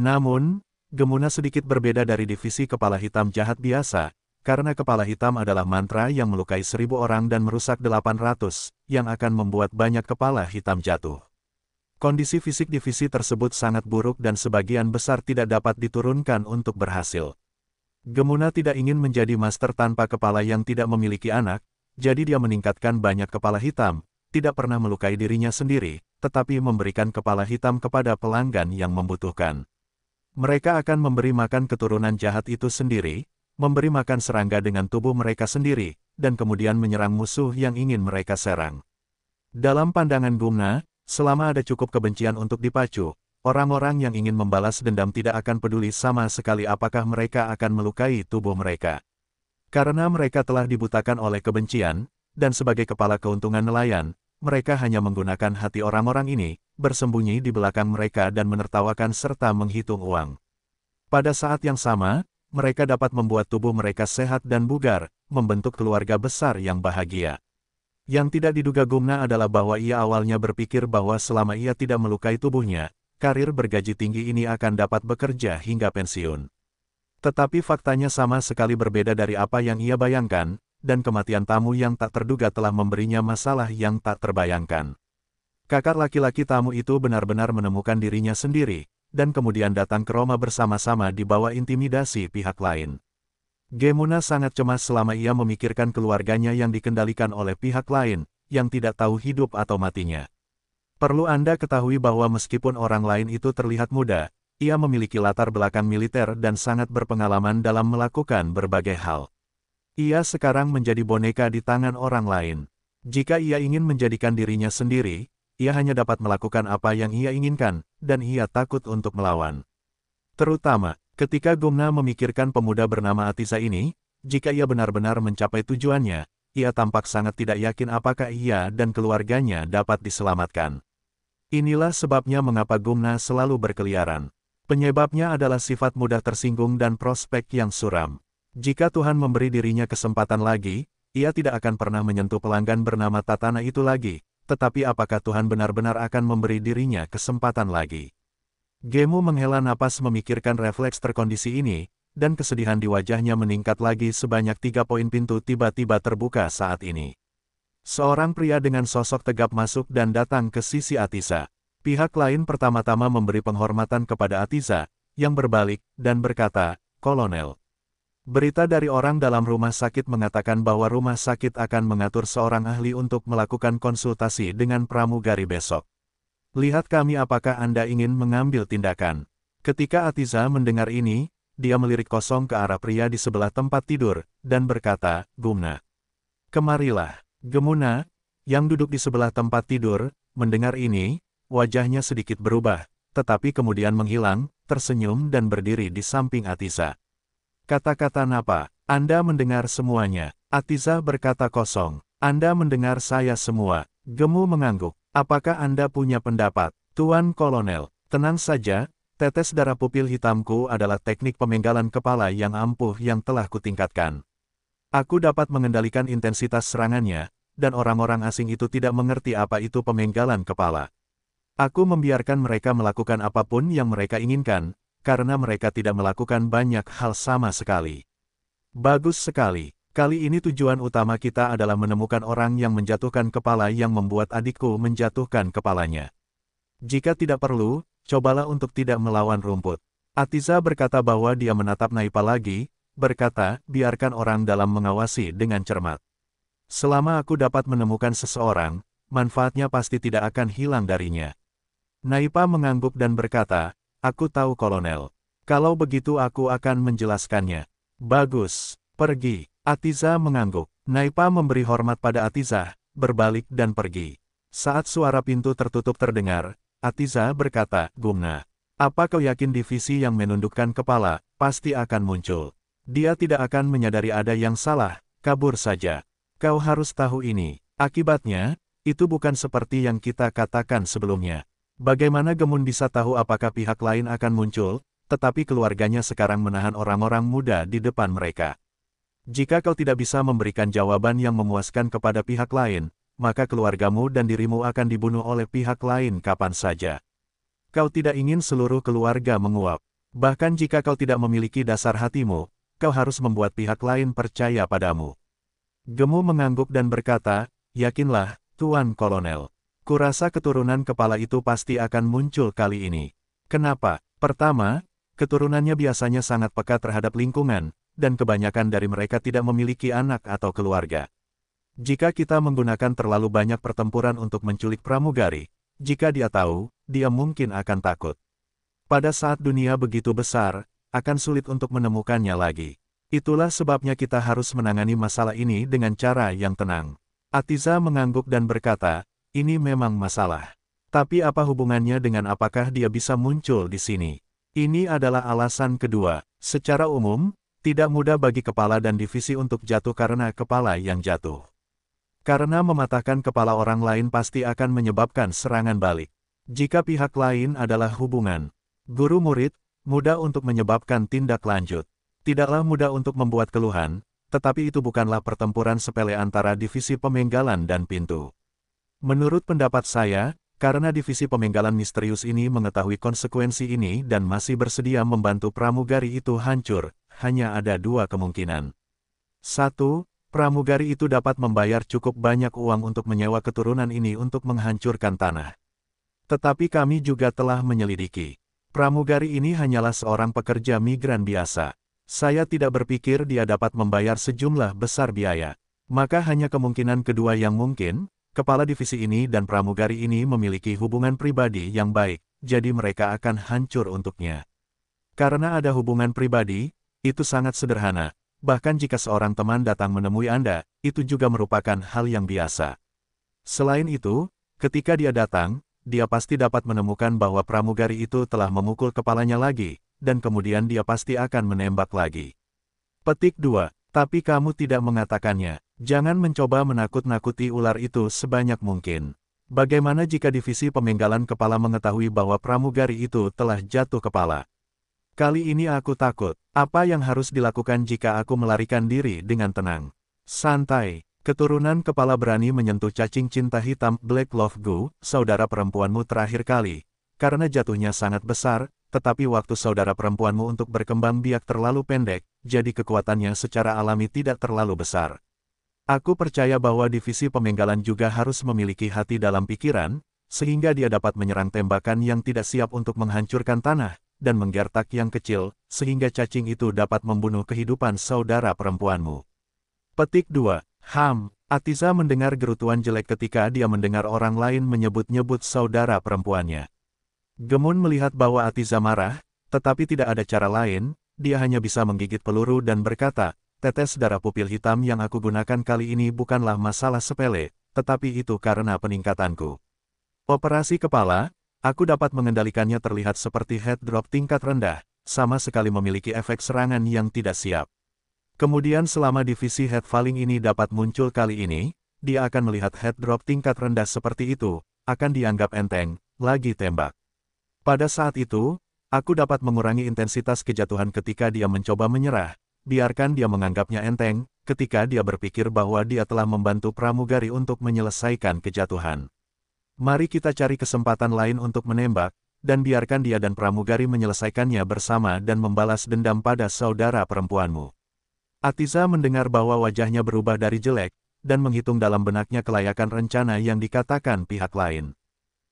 Namun, Gemuna sedikit berbeda dari divisi kepala hitam jahat biasa, karena kepala hitam adalah mantra yang melukai seribu orang dan merusak delapan ratus, yang akan membuat banyak kepala hitam jatuh. Kondisi fisik divisi tersebut sangat buruk dan sebagian besar tidak dapat diturunkan untuk berhasil. Gemuna tidak ingin menjadi master tanpa kepala yang tidak memiliki anak, jadi dia meningkatkan banyak kepala hitam, tidak pernah melukai dirinya sendiri, tetapi memberikan kepala hitam kepada pelanggan yang membutuhkan. Mereka akan memberi makan keturunan jahat itu sendiri, memberi makan serangga dengan tubuh mereka sendiri, dan kemudian menyerang musuh yang ingin mereka serang. Dalam pandangan Gumna, selama ada cukup kebencian untuk dipacu, Orang-orang yang ingin membalas dendam tidak akan peduli sama sekali apakah mereka akan melukai tubuh mereka. Karena mereka telah dibutakan oleh kebencian, dan sebagai kepala keuntungan nelayan, mereka hanya menggunakan hati orang-orang ini, bersembunyi di belakang mereka dan menertawakan serta menghitung uang. Pada saat yang sama, mereka dapat membuat tubuh mereka sehat dan bugar, membentuk keluarga besar yang bahagia. Yang tidak diduga Gumna adalah bahwa ia awalnya berpikir bahwa selama ia tidak melukai tubuhnya, karir bergaji tinggi ini akan dapat bekerja hingga pensiun. Tetapi faktanya sama sekali berbeda dari apa yang ia bayangkan, dan kematian tamu yang tak terduga telah memberinya masalah yang tak terbayangkan. Kakak laki-laki tamu itu benar-benar menemukan dirinya sendiri, dan kemudian datang ke Roma bersama-sama di bawah intimidasi pihak lain. Gemuna sangat cemas selama ia memikirkan keluarganya yang dikendalikan oleh pihak lain, yang tidak tahu hidup atau matinya. Perlu Anda ketahui bahwa meskipun orang lain itu terlihat muda, ia memiliki latar belakang militer dan sangat berpengalaman dalam melakukan berbagai hal. Ia sekarang menjadi boneka di tangan orang lain. Jika ia ingin menjadikan dirinya sendiri, ia hanya dapat melakukan apa yang ia inginkan, dan ia takut untuk melawan. Terutama, ketika Gomna memikirkan pemuda bernama Atisa ini, jika ia benar-benar mencapai tujuannya, ia tampak sangat tidak yakin apakah ia dan keluarganya dapat diselamatkan. Inilah sebabnya mengapa Gumna selalu berkeliaran. Penyebabnya adalah sifat mudah tersinggung dan prospek yang suram. Jika Tuhan memberi dirinya kesempatan lagi, ia tidak akan pernah menyentuh pelanggan bernama Tatana itu lagi, tetapi apakah Tuhan benar-benar akan memberi dirinya kesempatan lagi? Gemu menghela napas memikirkan refleks terkondisi ini, dan kesedihan di wajahnya meningkat lagi sebanyak tiga poin pintu tiba-tiba terbuka saat ini. Seorang pria dengan sosok tegap masuk dan datang ke sisi Atisa. Pihak lain pertama-tama memberi penghormatan kepada Atisa, yang berbalik, dan berkata, Kolonel. Berita dari orang dalam rumah sakit mengatakan bahwa rumah sakit akan mengatur seorang ahli untuk melakukan konsultasi dengan pramugari besok. Lihat kami apakah Anda ingin mengambil tindakan. Ketika Atiza mendengar ini, dia melirik kosong ke arah pria di sebelah tempat tidur, dan berkata, Gumna. Kemarilah. Gemuna, yang duduk di sebelah tempat tidur, mendengar ini, wajahnya sedikit berubah, tetapi kemudian menghilang, tersenyum dan berdiri di samping Atiza. Kata-kata Napa, Anda mendengar semuanya. Atiza berkata kosong, Anda mendengar saya semua. Gemu mengangguk, apakah Anda punya pendapat? Tuan Kolonel, tenang saja, tetes darah pupil hitamku adalah teknik pemenggalan kepala yang ampuh yang telah kutingkatkan. Aku dapat mengendalikan intensitas serangannya, dan orang-orang asing itu tidak mengerti apa itu pemenggalan kepala. Aku membiarkan mereka melakukan apapun yang mereka inginkan, karena mereka tidak melakukan banyak hal sama sekali. Bagus sekali. Kali ini tujuan utama kita adalah menemukan orang yang menjatuhkan kepala yang membuat adikku menjatuhkan kepalanya. Jika tidak perlu, cobalah untuk tidak melawan rumput. Atiza berkata bahwa dia menatap Naipa lagi, berkata, biarkan orang dalam mengawasi dengan cermat. Selama aku dapat menemukan seseorang, manfaatnya pasti tidak akan hilang darinya. Naipa mengangguk dan berkata, aku tahu kolonel. Kalau begitu aku akan menjelaskannya. Bagus, pergi. Atiza mengangguk. Naipa memberi hormat pada Atiza, berbalik dan pergi. Saat suara pintu tertutup terdengar, Atiza berkata, Gumna, apa kau yakin divisi yang menundukkan kepala, pasti akan muncul? Dia tidak akan menyadari ada yang salah, kabur saja. Kau harus tahu ini. Akibatnya, itu bukan seperti yang kita katakan sebelumnya. Bagaimana Gemun bisa tahu apakah pihak lain akan muncul, tetapi keluarganya sekarang menahan orang-orang muda di depan mereka. Jika kau tidak bisa memberikan jawaban yang memuaskan kepada pihak lain, maka keluargamu dan dirimu akan dibunuh oleh pihak lain kapan saja. Kau tidak ingin seluruh keluarga menguap. Bahkan jika kau tidak memiliki dasar hatimu, kau harus membuat pihak lain percaya padamu. Gemu mengangguk dan berkata, yakinlah, Tuan Kolonel. Kurasa keturunan kepala itu pasti akan muncul kali ini. Kenapa? Pertama, keturunannya biasanya sangat peka terhadap lingkungan, dan kebanyakan dari mereka tidak memiliki anak atau keluarga. Jika kita menggunakan terlalu banyak pertempuran untuk menculik pramugari, jika dia tahu, dia mungkin akan takut. Pada saat dunia begitu besar, akan sulit untuk menemukannya lagi. Itulah sebabnya kita harus menangani masalah ini dengan cara yang tenang. Atiza mengangguk dan berkata, ini memang masalah. Tapi apa hubungannya dengan apakah dia bisa muncul di sini? Ini adalah alasan kedua. Secara umum, tidak mudah bagi kepala dan divisi untuk jatuh karena kepala yang jatuh. Karena mematahkan kepala orang lain pasti akan menyebabkan serangan balik. Jika pihak lain adalah hubungan guru-murid, mudah untuk menyebabkan tindak lanjut. Tidaklah mudah untuk membuat keluhan, tetapi itu bukanlah pertempuran sepele antara divisi pemenggalan dan pintu. Menurut pendapat saya, karena divisi pemenggalan misterius ini mengetahui konsekuensi ini dan masih bersedia membantu pramugari itu hancur, hanya ada dua kemungkinan. Satu, pramugari itu dapat membayar cukup banyak uang untuk menyewa keturunan ini untuk menghancurkan tanah. Tetapi kami juga telah menyelidiki. Pramugari ini hanyalah seorang pekerja migran biasa. Saya tidak berpikir dia dapat membayar sejumlah besar biaya. Maka hanya kemungkinan kedua yang mungkin, kepala divisi ini dan pramugari ini memiliki hubungan pribadi yang baik, jadi mereka akan hancur untuknya. Karena ada hubungan pribadi, itu sangat sederhana. Bahkan jika seorang teman datang menemui Anda, itu juga merupakan hal yang biasa. Selain itu, ketika dia datang, dia pasti dapat menemukan bahwa pramugari itu telah memukul kepalanya lagi, dan kemudian dia pasti akan menembak lagi. Petik 2. Tapi kamu tidak mengatakannya. Jangan mencoba menakut-nakuti ular itu sebanyak mungkin. Bagaimana jika divisi pemenggalan kepala mengetahui bahwa pramugari itu telah jatuh kepala? Kali ini aku takut. Apa yang harus dilakukan jika aku melarikan diri dengan tenang? Santai, Keturunan kepala berani menyentuh cacing cinta hitam Black Love Gu, saudara perempuanmu terakhir kali. Karena jatuhnya sangat besar, tetapi waktu saudara perempuanmu untuk berkembang biak terlalu pendek, jadi kekuatannya secara alami tidak terlalu besar. Aku percaya bahwa divisi pemenggalan juga harus memiliki hati dalam pikiran, sehingga dia dapat menyerang tembakan yang tidak siap untuk menghancurkan tanah, dan menggertak yang kecil, sehingga cacing itu dapat membunuh kehidupan saudara perempuanmu. Petik 2. Ham, Atiza mendengar gerutuan jelek ketika dia mendengar orang lain menyebut-nyebut saudara perempuannya. Gemun melihat bahwa Atiza marah, tetapi tidak ada cara lain, dia hanya bisa menggigit peluru dan berkata, tetes darah pupil hitam yang aku gunakan kali ini bukanlah masalah sepele, tetapi itu karena peningkatanku. Operasi kepala, aku dapat mengendalikannya terlihat seperti head drop tingkat rendah, sama sekali memiliki efek serangan yang tidak siap. Kemudian selama divisi head falling ini dapat muncul kali ini, dia akan melihat head drop tingkat rendah seperti itu, akan dianggap enteng, lagi tembak. Pada saat itu, aku dapat mengurangi intensitas kejatuhan ketika dia mencoba menyerah, biarkan dia menganggapnya enteng, ketika dia berpikir bahwa dia telah membantu pramugari untuk menyelesaikan kejatuhan. Mari kita cari kesempatan lain untuk menembak, dan biarkan dia dan pramugari menyelesaikannya bersama dan membalas dendam pada saudara perempuanmu. Atiza mendengar bahwa wajahnya berubah dari jelek, dan menghitung dalam benaknya kelayakan rencana yang dikatakan pihak lain.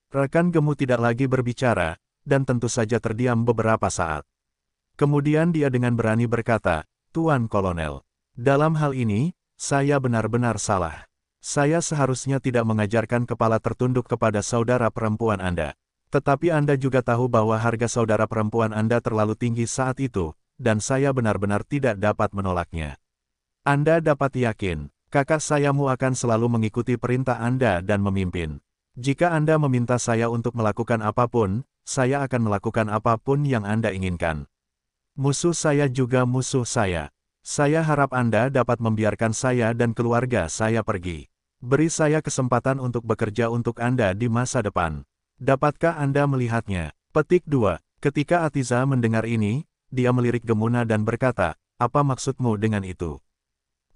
Rekan Gemu tidak lagi berbicara, dan tentu saja terdiam beberapa saat. Kemudian dia dengan berani berkata, Tuan Kolonel, dalam hal ini, saya benar-benar salah. Saya seharusnya tidak mengajarkan kepala tertunduk kepada saudara perempuan Anda. Tetapi Anda juga tahu bahwa harga saudara perempuan Anda terlalu tinggi saat itu, dan saya benar-benar tidak dapat menolaknya. Anda dapat yakin, kakak sayamu akan selalu mengikuti perintah Anda dan memimpin. Jika Anda meminta saya untuk melakukan apapun, saya akan melakukan apapun yang Anda inginkan. Musuh saya juga musuh saya. Saya harap Anda dapat membiarkan saya dan keluarga saya pergi. Beri saya kesempatan untuk bekerja untuk Anda di masa depan. Dapatkah Anda melihatnya? Petik 2. Ketika Atiza mendengar ini, dia melirik Gemuna dan berkata, apa maksudmu dengan itu?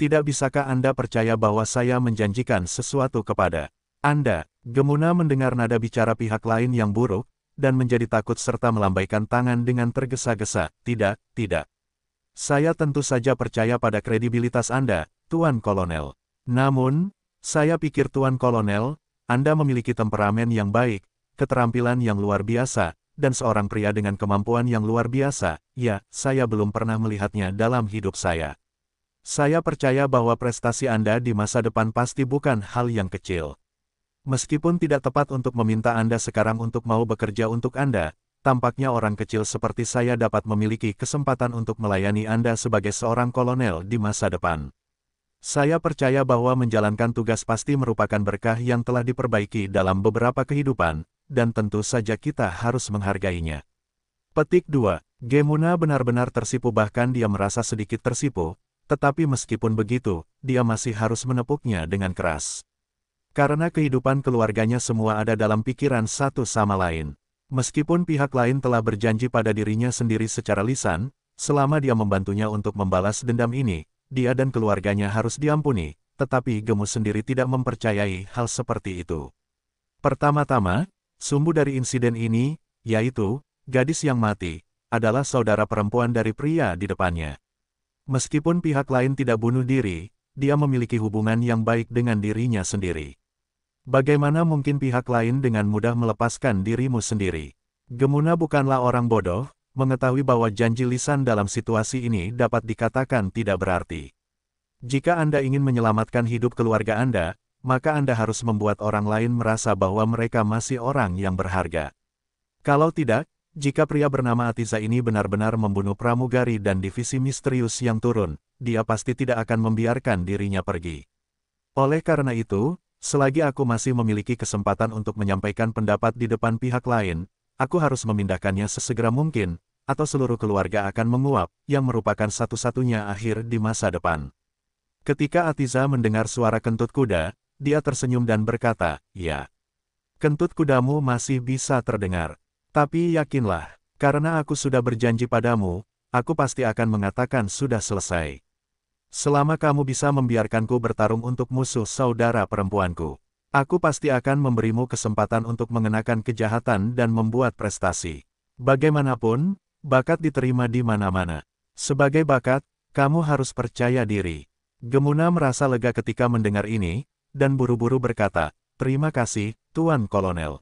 Tidak bisakah Anda percaya bahwa saya menjanjikan sesuatu kepada Anda? Gemuna mendengar nada bicara pihak lain yang buruk, dan menjadi takut serta melambaikan tangan dengan tergesa-gesa. Tidak, tidak. Saya tentu saja percaya pada kredibilitas Anda, Tuan Kolonel. Namun, saya pikir Tuan Kolonel, Anda memiliki temperamen yang baik, keterampilan yang luar biasa, dan seorang pria dengan kemampuan yang luar biasa, ya, saya belum pernah melihatnya dalam hidup saya. Saya percaya bahwa prestasi Anda di masa depan pasti bukan hal yang kecil. Meskipun tidak tepat untuk meminta Anda sekarang untuk mau bekerja untuk Anda, tampaknya orang kecil seperti saya dapat memiliki kesempatan untuk melayani Anda sebagai seorang kolonel di masa depan. Saya percaya bahwa menjalankan tugas pasti merupakan berkah yang telah diperbaiki dalam beberapa kehidupan, dan tentu saja kita harus menghargainya. Petik 2. Gemuna benar-benar tersipu bahkan dia merasa sedikit tersipu, tetapi meskipun begitu, dia masih harus menepuknya dengan keras. Karena kehidupan keluarganya semua ada dalam pikiran satu sama lain. Meskipun pihak lain telah berjanji pada dirinya sendiri secara lisan, selama dia membantunya untuk membalas dendam ini, dia dan keluarganya harus diampuni, tetapi Gemu sendiri tidak mempercayai hal seperti itu. Pertama-tama, Sumbu dari insiden ini, yaitu, gadis yang mati, adalah saudara perempuan dari pria di depannya. Meskipun pihak lain tidak bunuh diri, dia memiliki hubungan yang baik dengan dirinya sendiri. Bagaimana mungkin pihak lain dengan mudah melepaskan dirimu sendiri? Gemuna bukanlah orang bodoh, mengetahui bahwa janji lisan dalam situasi ini dapat dikatakan tidak berarti. Jika Anda ingin menyelamatkan hidup keluarga Anda, maka Anda harus membuat orang lain merasa bahwa mereka masih orang yang berharga. Kalau tidak, jika pria bernama Atiza ini benar-benar membunuh pramugari dan divisi misterius yang turun, dia pasti tidak akan membiarkan dirinya pergi. Oleh karena itu, selagi aku masih memiliki kesempatan untuk menyampaikan pendapat di depan pihak lain, aku harus memindahkannya sesegera mungkin, atau seluruh keluarga akan menguap, yang merupakan satu-satunya akhir di masa depan. Ketika Atiza mendengar suara kentut kuda, dia tersenyum dan berkata, ya. Kentut kudamu masih bisa terdengar. Tapi yakinlah, karena aku sudah berjanji padamu, aku pasti akan mengatakan sudah selesai. Selama kamu bisa membiarkanku bertarung untuk musuh saudara perempuanku, aku pasti akan memberimu kesempatan untuk mengenakan kejahatan dan membuat prestasi. Bagaimanapun, bakat diterima di mana-mana. Sebagai bakat, kamu harus percaya diri. Gemuna merasa lega ketika mendengar ini, dan buru-buru berkata, Terima kasih, Tuan Kolonel.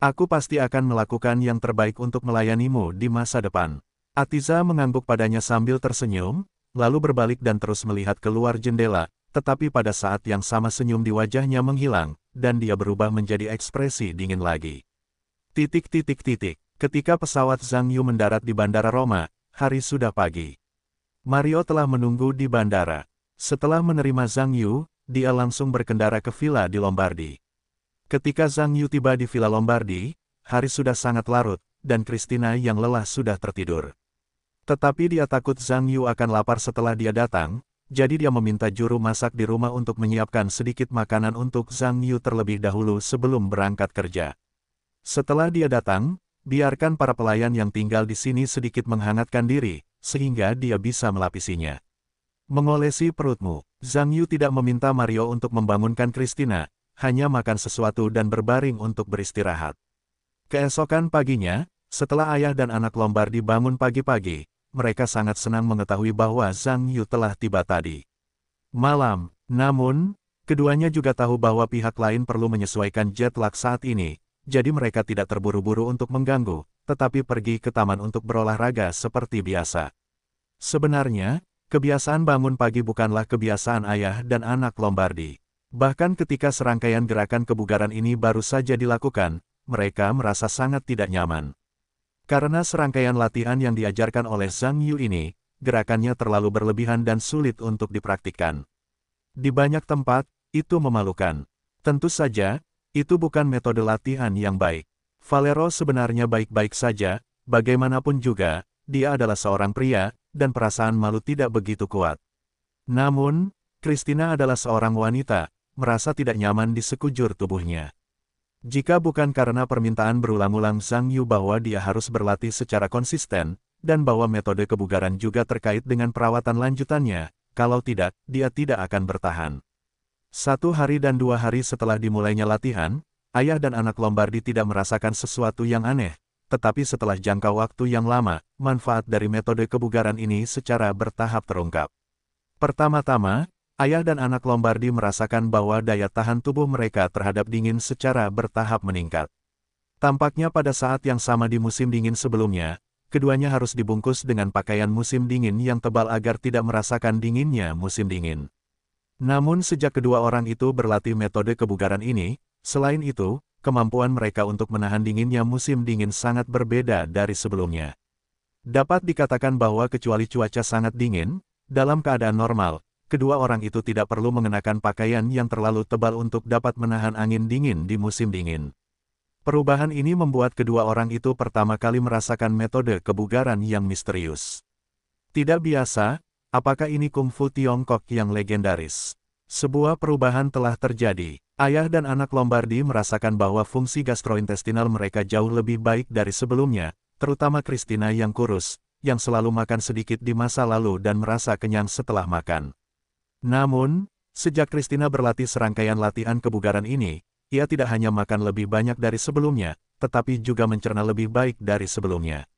Aku pasti akan melakukan yang terbaik untuk melayanimu di masa depan. Atiza mengangguk padanya sambil tersenyum, lalu berbalik dan terus melihat keluar jendela, tetapi pada saat yang sama senyum di wajahnya menghilang, dan dia berubah menjadi ekspresi dingin lagi. Titik titik titik, ketika pesawat Zhang Yu mendarat di Bandara Roma, hari sudah pagi. Mario telah menunggu di bandara. Setelah menerima Zhang Yu, dia langsung berkendara ke villa di Lombardi. Ketika Zhang Yu tiba di villa Lombardi, hari sudah sangat larut, dan Christina yang lelah sudah tertidur. Tetapi dia takut Zhang Yu akan lapar setelah dia datang, jadi dia meminta juru masak di rumah untuk menyiapkan sedikit makanan untuk Zhang Yu terlebih dahulu sebelum berangkat kerja. Setelah dia datang, biarkan para pelayan yang tinggal di sini sedikit menghangatkan diri, sehingga dia bisa melapisinya. Mengolesi perutmu. Zhang Yu tidak meminta Mario untuk membangunkan Christina, hanya makan sesuatu dan berbaring untuk beristirahat. Keesokan paginya, setelah ayah dan anak Lombardi dibangun pagi-pagi, mereka sangat senang mengetahui bahwa Zhang Yu telah tiba tadi. Malam, namun, keduanya juga tahu bahwa pihak lain perlu menyesuaikan jet lag saat ini, jadi mereka tidak terburu-buru untuk mengganggu, tetapi pergi ke taman untuk berolahraga seperti biasa. Sebenarnya, Kebiasaan bangun pagi bukanlah kebiasaan ayah dan anak Lombardi. Bahkan ketika serangkaian gerakan kebugaran ini baru saja dilakukan, mereka merasa sangat tidak nyaman. Karena serangkaian latihan yang diajarkan oleh Zhang Yu ini, gerakannya terlalu berlebihan dan sulit untuk dipraktikkan. Di banyak tempat, itu memalukan. Tentu saja, itu bukan metode latihan yang baik. Valero sebenarnya baik-baik saja, bagaimanapun juga, dia adalah seorang pria, dan perasaan malu tidak begitu kuat. Namun, Christina adalah seorang wanita, merasa tidak nyaman di sekujur tubuhnya. Jika bukan karena permintaan berulang-ulang Zhang Yu bahwa dia harus berlatih secara konsisten, dan bahwa metode kebugaran juga terkait dengan perawatan lanjutannya, kalau tidak, dia tidak akan bertahan. Satu hari dan dua hari setelah dimulainya latihan, ayah dan anak Lombardi tidak merasakan sesuatu yang aneh, tetapi setelah jangka waktu yang lama, manfaat dari metode kebugaran ini secara bertahap terungkap. Pertama-tama, ayah dan anak Lombardi merasakan bahwa daya tahan tubuh mereka terhadap dingin secara bertahap meningkat. Tampaknya pada saat yang sama di musim dingin sebelumnya, keduanya harus dibungkus dengan pakaian musim dingin yang tebal agar tidak merasakan dinginnya musim dingin. Namun sejak kedua orang itu berlatih metode kebugaran ini, selain itu, kemampuan mereka untuk menahan dinginnya musim dingin sangat berbeda dari sebelumnya. Dapat dikatakan bahwa kecuali cuaca sangat dingin, dalam keadaan normal, kedua orang itu tidak perlu mengenakan pakaian yang terlalu tebal untuk dapat menahan angin dingin di musim dingin. Perubahan ini membuat kedua orang itu pertama kali merasakan metode kebugaran yang misterius. Tidak biasa, apakah ini kungfu Tiongkok yang legendaris? Sebuah perubahan telah terjadi. Ayah dan anak Lombardi merasakan bahwa fungsi gastrointestinal mereka jauh lebih baik dari sebelumnya, terutama Christina yang kurus, yang selalu makan sedikit di masa lalu dan merasa kenyang setelah makan. Namun, sejak Christina berlatih serangkaian latihan kebugaran ini, ia tidak hanya makan lebih banyak dari sebelumnya, tetapi juga mencerna lebih baik dari sebelumnya.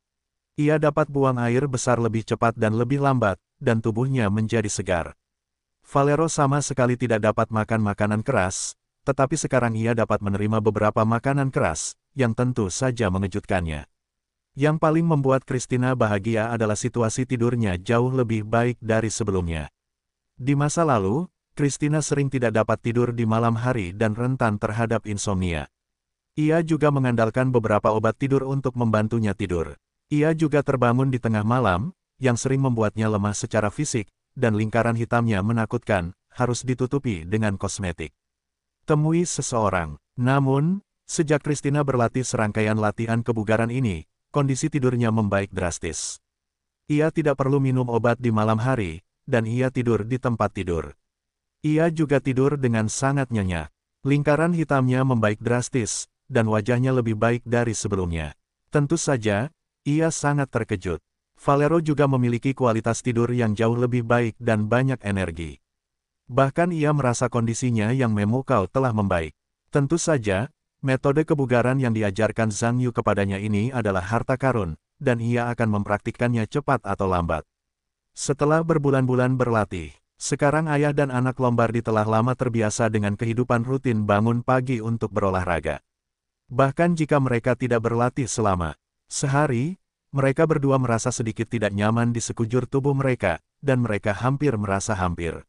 Ia dapat buang air besar lebih cepat dan lebih lambat, dan tubuhnya menjadi segar. Valero sama sekali tidak dapat makan makanan keras, tetapi sekarang ia dapat menerima beberapa makanan keras, yang tentu saja mengejutkannya. Yang paling membuat Christina bahagia adalah situasi tidurnya jauh lebih baik dari sebelumnya. Di masa lalu, Christina sering tidak dapat tidur di malam hari dan rentan terhadap insomnia. Ia juga mengandalkan beberapa obat tidur untuk membantunya tidur. Ia juga terbangun di tengah malam, yang sering membuatnya lemah secara fisik, dan lingkaran hitamnya menakutkan, harus ditutupi dengan kosmetik temui seseorang. Namun, sejak Kristina berlatih serangkaian latihan kebugaran ini, kondisi tidurnya membaik drastis. Ia tidak perlu minum obat di malam hari, dan ia tidur di tempat tidur. Ia juga tidur dengan sangat nyenyak. Lingkaran hitamnya membaik drastis, dan wajahnya lebih baik dari sebelumnya. Tentu saja, ia sangat terkejut. Valero juga memiliki kualitas tidur yang jauh lebih baik dan banyak energi. Bahkan ia merasa kondisinya yang memukau telah membaik. Tentu saja, metode kebugaran yang diajarkan Zhang Yu kepadanya ini adalah harta karun, dan ia akan mempraktikkannya cepat atau lambat. Setelah berbulan-bulan berlatih, sekarang ayah dan anak Lombardi telah lama terbiasa dengan kehidupan rutin bangun pagi untuk berolahraga. Bahkan jika mereka tidak berlatih selama sehari, mereka berdua merasa sedikit tidak nyaman di sekujur tubuh mereka, dan mereka hampir merasa hampir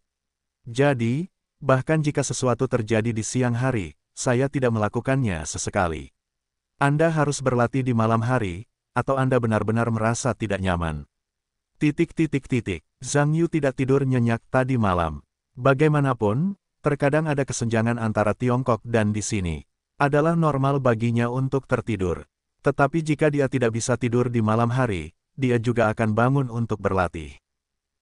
jadi, bahkan jika sesuatu terjadi di siang hari, saya tidak melakukannya sesekali. Anda harus berlatih di malam hari, atau Anda benar-benar merasa tidak nyaman. Titik titik titik, Zhang Yu tidak tidur nyenyak tadi malam. Bagaimanapun, terkadang ada kesenjangan antara Tiongkok dan di sini. Adalah normal baginya untuk tertidur. Tetapi jika dia tidak bisa tidur di malam hari, dia juga akan bangun untuk berlatih.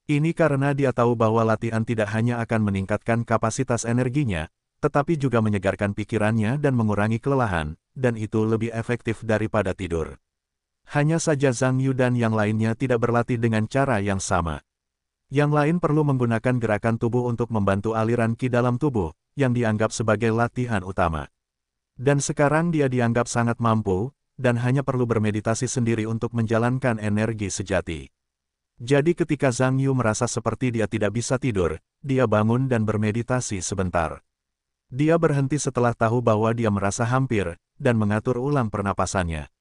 Ini karena dia tahu bahwa latihan tidak hanya akan meningkatkan kapasitas energinya, tetapi juga menyegarkan pikirannya dan mengurangi kelelahan, dan itu lebih efektif daripada tidur. Hanya saja Zhang Yu dan yang lainnya tidak berlatih dengan cara yang sama. Yang lain perlu menggunakan gerakan tubuh untuk membantu aliran ki dalam tubuh, yang dianggap sebagai latihan utama. Dan sekarang dia dianggap sangat mampu, dan hanya perlu bermeditasi sendiri untuk menjalankan energi sejati. Jadi ketika Zhang Yu merasa seperti dia tidak bisa tidur, dia bangun dan bermeditasi sebentar. Dia berhenti setelah tahu bahwa dia merasa hampir, dan mengatur ulang pernapasannya.